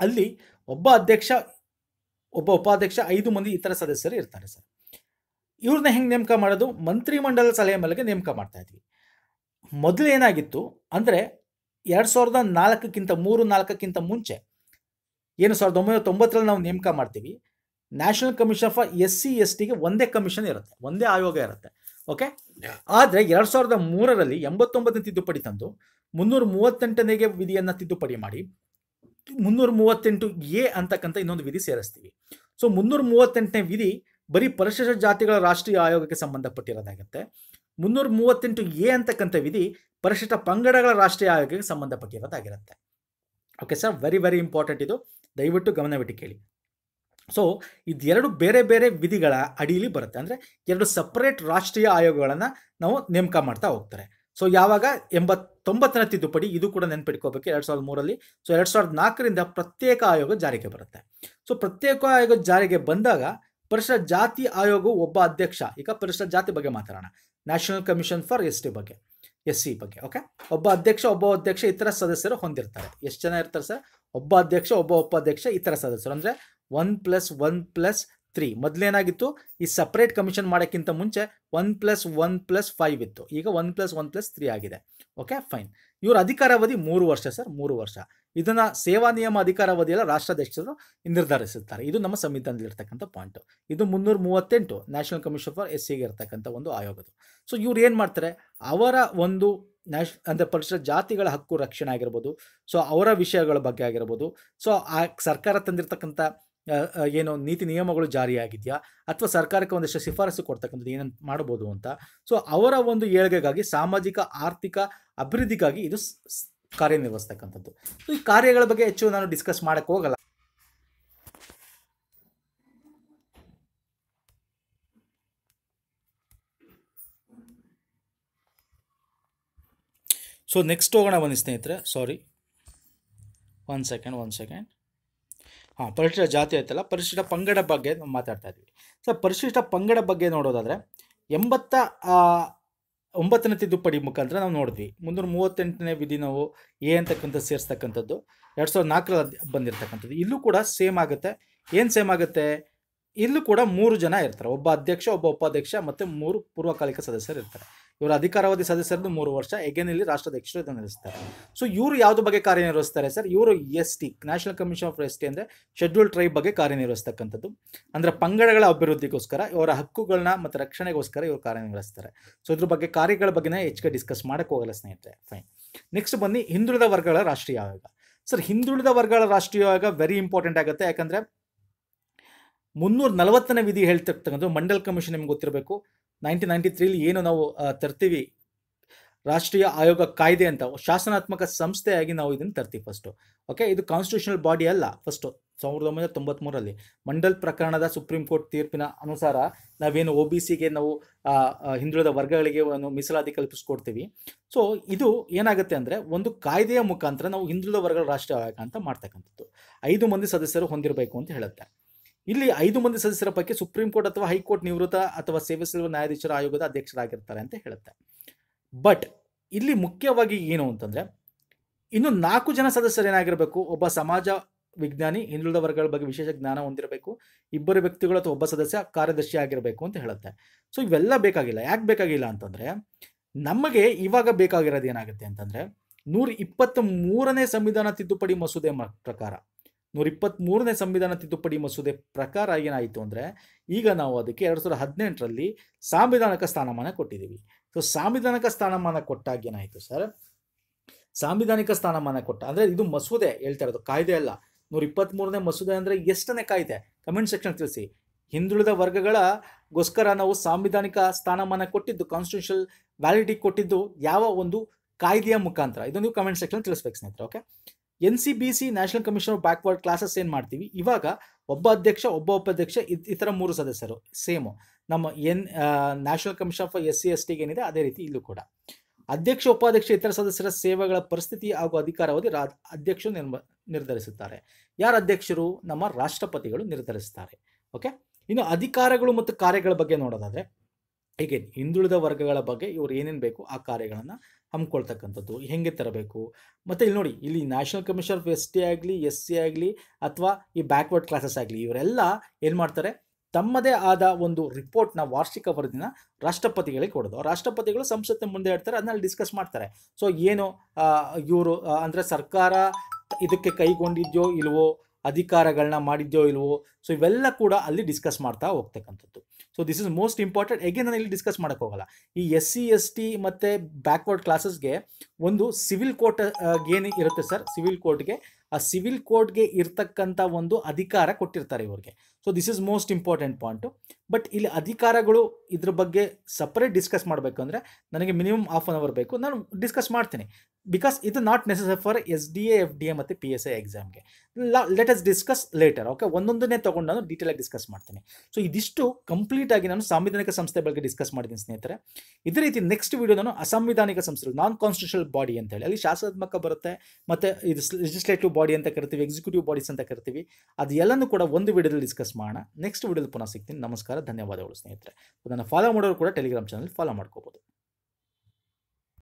ಅಲ್ಲಿ ಒಬ್ಬ ಅಧ್ಯಕ್ಷ ಒಬ್ಬ ಉಪಾಧ್ಯಕ್ಷ ಐದು ಮಂದಿ ಇತರ ಸದಸ್ಯರು ಇರ್ತಾರೆ ಸರ್ ಇವ್ರನ್ನ ಹೆಂಗೆ ನೇಮಕ ಮಾಡೋದು ಮಂತ್ರಿಮಂಡಲ ಸಲಹೆ ಮೇಲೆ ನೇಮಕ ಮಾಡ್ತಾ ಇದ್ವಿ ಮೊದಲು ಏನಾಗಿತ್ತು ಅಂದರೆ ಎರಡು ಸಾವಿರದ ನಾಲ್ಕಕ್ಕಿಂತ ಮೂರು ನಾಲ್ಕಕ್ಕಿಂತ ಮುಂಚೆ ಏನು ಸಾವಿರದ ಒಂಬೈನೂರ ತೊಂಬತ್ತರಲ್ಲಿ ನಾವು ನೇಮಕ ಮಾಡ್ತೀವಿ national commission for S C S ಟಿಗೆ ಒಂದೇ ಕಮಿಷನ್ ಇರುತ್ತೆ ಒಂದೇ ಆಯೋಗ ಇರುತ್ತೆ ಓಕೆ ಆದರೆ ಎರಡ್ ಸಾವಿರದ ಮೂರರಲ್ಲಿ ಎಂಬತ್ತೊಂಬತ್ತನೇ ತಿದ್ದುಪಡಿ ತಂದು ಮುನ್ನೂರ ಮೂವತ್ತೆಂಟನೇ ವಿಧಿಯನ್ನ ತಿದ್ದುಪಡಿ ಮಾಡಿ ಮುನ್ನೂರ ಮೂವತ್ತೆಂಟು ಎ ಅಂತಕ್ಕಂಥ ಇನ್ನೊಂದು ವಿಧಿ ಸೇರಿಸ್ತೀವಿ ಸೊ ಮುನ್ನೂರ ಮೂವತ್ತೆಂಟನೇ ವಿಧಿ ಬರೀ ಪರಿಶಿಷ್ಟ ಜಾತಿಗಳ ರಾಷ್ಟ್ರೀಯ ಆಯೋಗಕ್ಕೆ ಸಂಬಂಧಪಟ್ಟಿರೋದಾಗುತ್ತೆ ಮುನ್ನೂರ ಮೂವತ್ತೆಂಟು ಎ ಅಂತಕ್ಕಂಥ ವಿಧಿ ಪರಿಶಿಷ್ಟ ಪಂಗಡಗಳ ರಾಷ್ಟ್ರೀಯ ಆಯೋಗಕ್ಕೆ ಸಂಬಂಧಪಟ್ಟಿರೋದಾಗಿರುತ್ತೆ okay sir very very important ಇದು ದಯವಿಟ್ಟು ಗಮನವಿಟ್ಟು ಕೇಳಿ ಸೊ ಇದೆರಡು ಬೇರೆ ಬೇರೆ ವಿಧಿಗಳ ಅಡಿಯಲ್ಲಿ ಬರುತ್ತೆ ಅಂದರೆ ಎರಡು ಸಪರೇಟ್ ರಾಷ್ಟ್ರೀಯ ಆಯೋಗಗಳನ್ನು ನಾವು ನೇಮಕ ಮಾಡ್ತಾ ಹೋಗ್ತಾರೆ ಸೊ ಯಾವಾಗ ಎಂಬತ್ತೊಂಬತ್ತನೇ ತಿದ್ದುಪಡಿ ಇದು ಕೂಡ ನೆನ್ಪಿಟ್ಕೋಬೇಕು ಎರಡು ಸಾವಿರದ ಮೂರಲ್ಲಿ ಸೊ ಎರಡು ಸಾವಿರದ ನಾಲ್ಕರಿಂದ ಪ್ರತ್ಯೇಕ ಆಯೋಗ ಜಾರಿಗೆ ಬರುತ್ತೆ ಸೊ ಪ್ರತ್ಯೇಕ ಆಯೋಗ ಜಾರಿಗೆ ಬಂದಾಗ ಪರಿಷತ್ ಜಾತಿ ಆಯೋಗ ಒಬ್ಬ ಅಧ್ಯಕ್ಷ ಈಗ ಪರಿಷತ್ ಜಾತಿ ಬಗ್ಗೆ ಮಾತಾಡೋಣ national commission for S T ಬಗ್ಗೆ ಎಸ್ ಸಿ ಬಗ್ಗೆ ಓಕೆ ಒಬ್ಬ ಅಧ್ಯಕ್ಷ ಒಬ್ಬ ಅಧ್ಯಕ್ಷ ಇತರ ಸದಸ್ಯರು ಹೊಂದಿರ್ತಾರೆ ಎಷ್ಟು ಜನ ಇರ್ತಾರೆ ಸರ್ ಒಬ್ಬ ಅಧ್ಯಕ್ಷ ಒಬ್ಬ ಉಪಾಧ್ಯಕ್ಷ ಇತರ ಸದಸ್ಯರು ಅಂದರೆ one plus one plus three ಮೊದಲೇನಾಗಿತ್ತು ಈ ಸಪ್ರೇಟ್ ಕಮಿಷನ್ ಮಾಡೋಕ್ಕಿಂತ ಮುಂಚೆ one plus one plus five ಇತ್ತು ಈಗ one plus one plus three ಆಗಿದೆ ಓಕೆ ಫೈನ್ ಇವ್ರ ಅಧಿಕಾರಾವಧಿ ಮೂರು ವರ್ಷ ಸರ್ ಮೂರು ವರ್ಷ ಇದನ್ನು ಸೇವಾ ನಿಯಮ ಅಧಿಕಾರಾವಧಿಯಲ್ಲ ರಾಷ್ಟ್ರಾಧ್ಯಕ್ಷರು ನಿರ್ಧರಿಸುತ್ತಾರೆ ಇದು ನಮ್ಮ ಸಂವಿಧಾನದಲ್ಲಿ ಇರ್ತಕ್ಕಂಥ ಪಾಯಿಂಟು ಇದು ಮುನ್ನೂರ ಮೂವತ್ತೆಂಟು ನ್ಯಾಷನಲ್ ಕಮಿಷನ್ ಫಾರ್ ಎಸ್ ಸಿಗೆ ಇರ್ತಕ್ಕಂಥ ಒಂದು ಆಯೋಗದು ಸೊ ಇವ್ರು ಏನು ಮಾಡ್ತಾರೆ ಅವರ ಒಂದು ನ್ಯಾಷ್ ಅಂದರೆ ಪರಿಸರ ಜಾತಿಗಳ ಹಕ್ಕು ರಕ್ಷಣೆ ಆಗಿರ್ಬೋದು ಸೊ ಅವರ ವಿಷಯಗಳ ಬಗ್ಗೆ ಆಗಿರ್ಬೋದು ಸೊ ಆ ಸರ್ಕಾರ ತಂದಿರತಕ್ಕಂಥ ಏನು ನೀತಿ ನಿಯಮಗಳು ಜಾರಿಯಾಗಿದೆಯಾ ಅಥವಾ ಸರ್ಕಾರಕ್ಕೆ ಒಂದಷ್ಟು ಶಿಫಾರಸು ಕೊಡ್ತಕ್ಕಂಥದ್ದು ಏನಂತ ಮಾಡ್ಬೋದು ಅಂತ ಸೊ ಅವರ ಒಂದು ಏಳ್ಗೆಗಾಗಿ ಸಾಮಾಜಿಕ ಆರ್ಥಿಕ ಅಭಿವೃದ್ಧಿಗಾಗಿ ಇದು ಕಾರ್ಯನಿರ್ವಹಿಸ್ತಕ್ಕಂಥದ್ದು ಈ ಕಾರ್ಯಗಳ ಬಗ್ಗೆ ಹೆಚ್ಚು ನಾನು ಡಿಸ್ಕಸ್ ಮಾಡಕ್ಕೆ ಹೋಗಲ್ಲ ಸೊ ನೆಕ್ಸ್ಟ್ ಹೋಗೋಣ ಒಂದು ಸ್ನೇಹಿತರೆ sorry one second one second ಹಾಂ ಪರಿಶಿಷ್ಟ ಜಾತಿ ಆಯ್ತಲ್ಲ ಪರಿಶಿಷ್ಟ ಪಂಗಡ ಬಗ್ಗೆ ನಾವು ಮಾತಾಡ್ತಾ ಇದ್ವಿ ಸೊ ಪರಿಶಿಷ್ಟ ಪಂಗಡ ಬಗ್ಗೆ ನೋಡೋದಾದರೆ ಎಂಬತ್ತ ಒಂಬತ್ತನೇ ತಿದ್ದುಪಡಿ ಮುಖಾಂತರ ನಾವು ನೋಡಿದ್ವಿ ಮುನ್ನೂರ ಮೂವತ್ತೆಂಟನೇ ವಿಧಿ ನಾವು ಎ ಅಂತಕ್ಕಂಥ ಸೇರಿಸ್ತಕ್ಕಂಥದ್ದು ಎರಡು ಸಾವಿರದ ನಾಲ್ಕರಲ್ಲಿ ಬಂದಿರತಕ್ಕಂಥದ್ದು ಇಲ್ಲೂ ಕೂಡ ಸೇಮ್ ಆಗುತ್ತೆ ಏನು ಸೇಮ್ ಆಗುತ್ತೆ ಇಲ್ಲೂ ಕೂಡ ಮೂರು ಜನ ಇರ್ತಾರೆ ಒಬ್ಬ ಅಧ್ಯಕ್ಷ ಒಬ್ಬ ಉಪಾಧ್ಯಕ್ಷ ಮತ್ತು ಮೂರು ಪೂರ್ವಕಾಲಿಕ ಸದಸ್ಯರು ಇರ್ತಾರೆ ಇವರ ಅಧಿಕಾರಾವಧಿ ಸದಸ್ಯರದ್ದು ಮೂರು ವರ್ಷ ಎಗೇನ್ ಇಲ್ಲಿ ರಾಷ್ಟ್ರಾಧ್ಯಕ್ಷರು ಇದನ್ನು ನಡೆಸ್ತಾರೆ ಸೊ ಇವರು ಯಾವ್ದು ಬಗ್ಗೆ ಕಾರ್ಯನಿರ್ವಹಿಸ್ತಾರೆ ಸರ್ ಇವರು S T national commission of S T ಅಂದ್ರೆ ಶೆಡ್ಯೂಲ್ ಟ್ರೈಬ್ ಬಗ್ಗೆ ಕಾರ್ಯನಿರ್ವಹಿಸ್ತಕ್ಕಂಥದ್ದು ಅಂದ್ರೆ ಪಂಗಡಗಳ ಅಭಿವೃದ್ಧಿಗೋಸ್ಕರ ಇವರ ಹಕ್ಕುಗಳನ್ನ ಮತ್ತೆ ರಕ್ಷಣೆಗೋಸ್ಕರ ಇವರು ಕಾರ್ಯನಿರ್ವಹಿಸ್ತಾರೆ ಸೊ ಇದ್ರ ಬಗ್ಗೆ ಕಾರ್ಯಗಳ ಬಗ್ಗೆನೇ ಹೆಚ್ಚಿಗೆ ಡಿಸ್ಕಸ್ ಮಾಡಕ್ ಹೋಗಲ್ಲ ಸ್ನೇಹಿತರೆ ಫೈನ್ ನೆಕ್ಸ್ಟ್ ಬನ್ನಿ ಹಿಂದುಳಿದ ವರ್ಗಗಳ ರಾಷ್ಟ್ರೀಯ ಆಯೋಗ ಸರ್ ಹಿಂದುಳಿದ ವರ್ಗಗಳ ರಾಷ್ಟ್ರೀಯ ಆಯೋಗ ವೆರಿ ಇಂಪಾರ್ಟೆಂಟ್ ಆಗುತ್ತೆ ಯಾಕಂದರೆ ಮುನ್ನೂರ ನಲವತ್ತನೇ ವಿಧಿ ಹೇಳ್ತಕ್ಕಂಥದ್ದು ಮಂಡಲ್ ಕಮಿಷನ್ ನಿಮ್ಗೆ ಗೊತ್ತಿರಬೇಕು ನೈನ್ಟೀನ್ ನೈಂಟಿ ತ್ರೀಲಿ ಏನು ನಾವು ತರ್ತೀವಿ ರಾಷ್ಟ್ರೀಯ ಆಯೋಗ ಕಾಯ್ದೆ ಅಂತ ಶಾಸನಾತ್ಮಕ ಸಂಸ್ಥೆಯಾಗಿ ನಾವು ಇದನ್ನು ತರ್ತೀವಿ ಫಸ್ಟು ಓಕೆ ಇದು ಕಾನ್ಸ್ಟಿಟ್ಯೂಷನಲ್ ಬಾಡಿ ಅಲ್ಲ ಫಸ್ಟು ಸಾವಿರದ ಒಂಬೈನೂರ ತೊಂಬತ್ತ್ಮೂರಲ್ಲಿ ಮಂಡಲ್ ಪ್ರಕರಣದ ಸುಪ್ರೀಂ ಕೋರ್ಟ್ ತೀರ್ಪಿನ ಅನುಸಾರ ನಾವೇನು ಒ ಬಿ ಸಿಗೆ ನಾವು ಹಿಂದುಳಿದ ವರ್ಗಗಳಿಗೆ ಒಂದು ಮೀಸಲಾತಿ ಕಲ್ಪಿಸ್ಕೊಡ್ತೀವಿ ಸೊ ಇದು ಏನಾಗುತ್ತೆ ಅಂದರೆ ಒಂದು ಕಾಯ್ದೆಯ ಮುಖಾಂತರ ನಾವು ಹಿಂದುಳಿದ ವರ್ಗಗಳ ರಾಷ್ಟ್ರೀಯ ಆಯೋಗ ಅಂತ ಮಾಡ್ತಕ್ಕಂಥದ್ದು ಐದು ಮಂದಿ ಸದಸ್ಯರು ಹೊಂದಿರಬೇಕು ಅಂತ ಹೇಳುತ್ತೆ ಇಲ್ಲಿ ಐದು ಮಂದಿ ಸದಸ್ಯರ ಪೈಕಿ ಸುಪ್ರೀಂ ಕೋರ್ಟ್ ಅಥವಾ ಹೈಕೋರ್ಟ್ ನಿವೃತ್ತ ಅಥವಾ ಸೇವೆ ಸಲ್ಲುವ ನ್ಯಾಯಾಧೀಶರ ಆಯೋಗದ ಅಧ್ಯಕ್ಷರಾಗಿರ್ತಾರೆ ಅಂತ ಹೇಳುತ್ತೆ ಬಟ್ ಇಲ್ಲಿ ಮುಖ್ಯವಾಗಿ ಏನು ಅಂತಂದ್ರೆ ಇನ್ನು ನಾಲ್ಕು ಜನ ಸದಸ್ಯರು ಏನಾಗಿರಬೇಕು ಒಬ್ಬ ಸಮಾಜ ವಿಜ್ಞಾನಿ ಹಿಂದುಳಿದ ವರ್ಗಗಳ ಬಗ್ಗೆ ವಿಶೇಷ ಜ್ಞಾನ ಹೊಂದಿರಬೇಕು ಇಬ್ಬರು ವ್ಯಕ್ತಿಗಳು ಅಥವಾ ಒಬ್ಬ ಸದಸ್ಯ ಕಾರ್ಯದರ್ಶಿ ಆಗಿರಬೇಕು ಅಂತ ಹೇಳುತ್ತೆ ಸೊ ಇವೆಲ್ಲ ಬೇಕಾಗಿಲ್ಲ ಯಾಕೆ ಬೇಕಾಗಿಲ್ಲ ಅಂತಂದ್ರೆ ನಮಗೆ ಇವಾಗ ಬೇಕಾಗಿರೋದು ಏನಾಗುತ್ತೆ ಅಂತಂದರೆ ನೂರ ಇಪ್ಪತ್ತ ಮೂರನೇ ಸಂವಿಧಾನ ತಿದ್ದುಪಡಿ ಮಸೂದೆ ಪ್ರಕಾರ ಮೂರನೇ ಸಂವಿಧಾನ ತಿದ್ದುಪಡಿ ಮಸೂದೆ ಪ್ರಕಾರ ಏನಾಯಿತು ಅಂದರೆ ಈಗ ನಾವು ಅದಕ್ಕೆ ಎರಡು ಸಾವಿರದ ಹದಿನೆಂಟರಲ್ಲಿ ಸಾಂವಿಧಾನಿಕ ಸ್ಥಾನಮಾನ ಕೊಟ್ಟಿದ್ದೀವಿ ಸೊ ಸಾಂವಿಧಾನಿಕ ಸ್ಥಾನಮಾನ ಕೊಟ್ಟಾಗ ಏನಾಯಿತು ಸರ್ ಸಾಂವಿಧಾನಿಕ ಸ್ಥಾನಮಾನ ಕೊಟ್ಟ ಅಂದರೆ ಇದು ಮಸೂದೆ ಹೇಳ್ತಾ ಇರೋದು ಕಾಯ್ದೆ ಅಲ್ಲ ನೂರ ಇಪ್ಪತ್ತ್ಮೂರನೇ ಮಸೂದೆ ಅಂದರೆ ಎಷ್ಟನೇ ಕಾಯ್ದೆ ಕಮೆಂಟ್ ಸೆಕ್ಷನ್ ತಿಳಿಸಿ ಹಿಂದುಳಿದ ವರ್ಗಗಳ ಗೋಸ್ಕರ ನಾವು ಸಾಂವಿಧಾನಿಕ ಸ್ಥಾನಮಾನ ಕೊಟ್ಟಿದ್ದು ಕಾನ್ಸ್ಟಿಟ್ಯೂಷನ್ ವ್ಯಾಲಿಡಿಟಿ ಕೊಟ್ಟಿದ್ದು ಯಾವ ಒಂದು ಕಾಯ್ದೆಯ ಮುಖಾಂತರ ನೀವು ಕಮೆಂಟ್ ಸೆಕ್ಷನ್ ತಿಳಿಸ್ಬೇಕು ಸ್ನೇಹಿತರೆ okay N C B C national commission of backward classes ಏನು ಮಾಡ್ತೀವಿ ಇವಾಗ ಒಬ್ಬ ಅಧ್ಯಕ್ಷ ಒಬ್ಬ ಉಪಾಧ್ಯಕ್ಷ ಈ ಥರ ಮೂರು ಸದಸ್ಯರು ಸೇಮು ನಮ್ಮ N national commission of S C S ಟಿಗೆ ಏನಿದೆ ಅದೇ ರೀತಿ ಇಲ್ಲೂ ಕೂಡ ಅಧ್ಯಕ್ಷ ಉಪಾಧ್ಯಕ್ಷ ಇತರ ಸದಸ್ಯರ ಸೇವೆಗಳ ಪರಿಸ್ಥಿತಿ ಹಾಗೂ ಅಧಿಕಾರವಾಗಿ ರಾ ಅಧ್ಯಕ್ಷರು ನಿರ್ಮ ನಿರ್ಧರಿಸುತ್ತಾರೆ ಯಾರ ಅಧ್ಯಕ್ಷರು ನಮ್ಮ ರಾಷ್ಟ್ರಪತಿಗಳು ನಿರ್ಧರಿಸುತ್ತಾರೆ ಓಕೆ ಇನ್ನು ಅಧಿಕಾರಗಳು ಮತ್ತು ಕಾರ್ಯಗಳ ಬಗ್ಗೆ ನೋಡೋದಾದರೆ ಹೀಗೆ ಹಿಂದುಳಿದ ವರ್ಗಗಳ ಬಗ್ಗೆ ಇವರು ಏನೇನು ಬೇಕು ಆ ಕಾರ್ಯಗಳನ್ನು ಹಮ್ಮಿಕೊಳ್ತಕ್ಕಂಥದ್ದು ಹೆಂಗೆ ತರಬೇಕು ಮತ್ತು ಇಲ್ಲಿ ನೋಡಿ ಇಲ್ಲಿ national commission of S T ಆಗಲಿ ಎಸ್ ಸಿ ಆಗಲಿ ಅಥವಾ ಈ ಬ್ಯಾಕ್ವರ್ಡ್ ಕ್ಲಾಸಸ್ ಆಗಲಿ ಇವರೆಲ್ಲ ಏನು ಮಾಡ್ತಾರೆ ತಮ್ಮದೇ ಆದ ಒಂದು ರಿಪೋರ್ಟ್ನ ವಾರ್ಷಿಕ ವರದಿನ ರಾಷ್ಟ್ರಪತಿಗಳಿಗೆ ಕೊಡೋದು ರಾಷ್ಟ್ರಪತಿಗಳು ಸಂಸತ್ತಿನ ಮುಂದೆ ಹೇಳ್ತಾರೆ ಅದನ್ನ ಡಿಸ್ಕಸ್ ಮಾಡ್ತಾರೆ ಸೊ ಏನು ಇವರು ಅಂದರೆ ಸರ್ಕಾರ ಇದಕ್ಕೆ ಕೈಗೊಂಡಿದ್ಯೋ ಇಲ್ವೋ ಅಧಿಕಾರಗಳನ್ನ ಮಾಡಿದ್ಯೋ ಇಲ್ವೋ ಸೊ ಇವೆಲ್ಲ ಕೂಡ ಅಲ್ಲಿ ಡಿಸ್ಕಸ್ ಮಾಡ್ತಾ ಹೋಗ್ತಕ್ಕಂಥದ್ದು so this is most important again ನಾನು ಇಲ್ಲಿ ಡಿಸ್ಕಸ್ ಹೋಗಲ್ಲ ಈ ಎಸ್ ಸಿ ಎಸ್ ಟಿ ಮತ್ತೆ ಬ್ಯಾಕ್ವರ್ಡ್ ಕ್ಲಾಸಸ್ಗೆ ಒಂದು ಸಿವಿಲ್ ಕೋರ್ಟ್ ಏನು ಇರುತ್ತೆ ಸರ್ ಸಿವಿಲ್ ಕೋರ್ಟ್ಗೆ ಆ ಸಿವಿಲ್ ಕೋರ್ಟ್ಗೆ ಇರ್ತಕ್ಕಂಥ ಒಂದು ಅಧಿಕಾರ ಕೊಟ್ಟಿರ್ತಾರೆ ಇವ್ರಿಗೆ so this is most important point but ಇಲ್ಲಿ ಅಧಿಕಾರಗಳು ಇದ್ರ ಬಗ್ಗೆ ಸಪ್ರೇಟ್ ಡಿಸ್ಕಸ್ ಮಾಡಬೇಕು ಅಂದರೆ ನನಗೆ ಮಿನಿಮಮ್ ಹಾಫ್ ಅನ್ ಅವರ್ ಬೇಕು ನಾನು ಡಿಸ್ಕಸ್ ಮಾಡ್ತೀನಿ ಬಿಕಾಸ್ ಇದು not necessary for S D A F D A ಮತ್ತು ಪಿ ಎಸ್ ಐ ಎಕ್ಸಾಮ್ಗೆ let's discuss later okay ಒಂದೊಂದನ್ನೇ ತೊಗೊಂಡು ನಾನು ಆಗಿ ಡಿಸ್ಕಸ್ ಮಾಡ್ತೀನಿ ಸೊ ಇದಿಷ್ಟು ಕಂಪ್ಲೀಟ್ ಆಗಿ ನಾನು ಸಾಂವಿಧಾನಿಕ ಸಂಸ್ಥೆ ಬಗ್ಗೆ ಡಿಸ್ಕಸ್ ಮಾಡಿದ್ದೀನಿ ಸ್ನೇಹಿತರೆ ಇದೇ ರೀತಿ ನೆಕ್ಸ್ಟ್ ವೀಡಿಯೋ ನಾನು ಅಸಾಂವಿಧಾನಿಕ ಸಂಸ್ಥೆಗಳು ನಾನ್ ಕಾನ್ಸ್ಟಿಟ್ಯೂಷನಲ್ ಬಾಡಿ ಅಂತ ಹೇಳಿ ಅಲ್ಲಿ ಶಾಸನಾತ್ಮಕ ಬರುತ್ತೆ ಮತ್ತೆ ಇದು ಲೆಜಿಸ್ಲೇಟಿವ್ ಬಾಡಿ ಬಾಡಿ ಅಂತ ಕರಿತೀವಿ ಎಕ್ಸಿಕ್ಯೂಟಿವ್ ಬಾಡೀಸ್ ಅಂತ ಕರಿತೀವಿ ಅದು ಎಲ್ಲನೂ ಕೂಡ ಒಂದು ವೀಡಿಯೋದಲ್ಲಿ ಡಿಸ್ಕಸ್ ಮಾಡೋಣ ನೆಕ್ಸ್ಟ್ ವಿಡಿಯೋದಲ್ಲಿ ಪುನಃ ಸಿಗ್ತೀನಿ ನಮಸ್ಕಾರ ಧನ್ಯವಾದಗಳು ಸ್ನೇಹಿತರೆ ನನ್ನ ಫಾಲೋ ಮಾಡೋರು ಕೂಡ ಟೆಲಿಗ್ರಾಮ್ ಚಾನಲ್ ಫಾಲೋ ಮಾಡ್ಕೋಬೋದು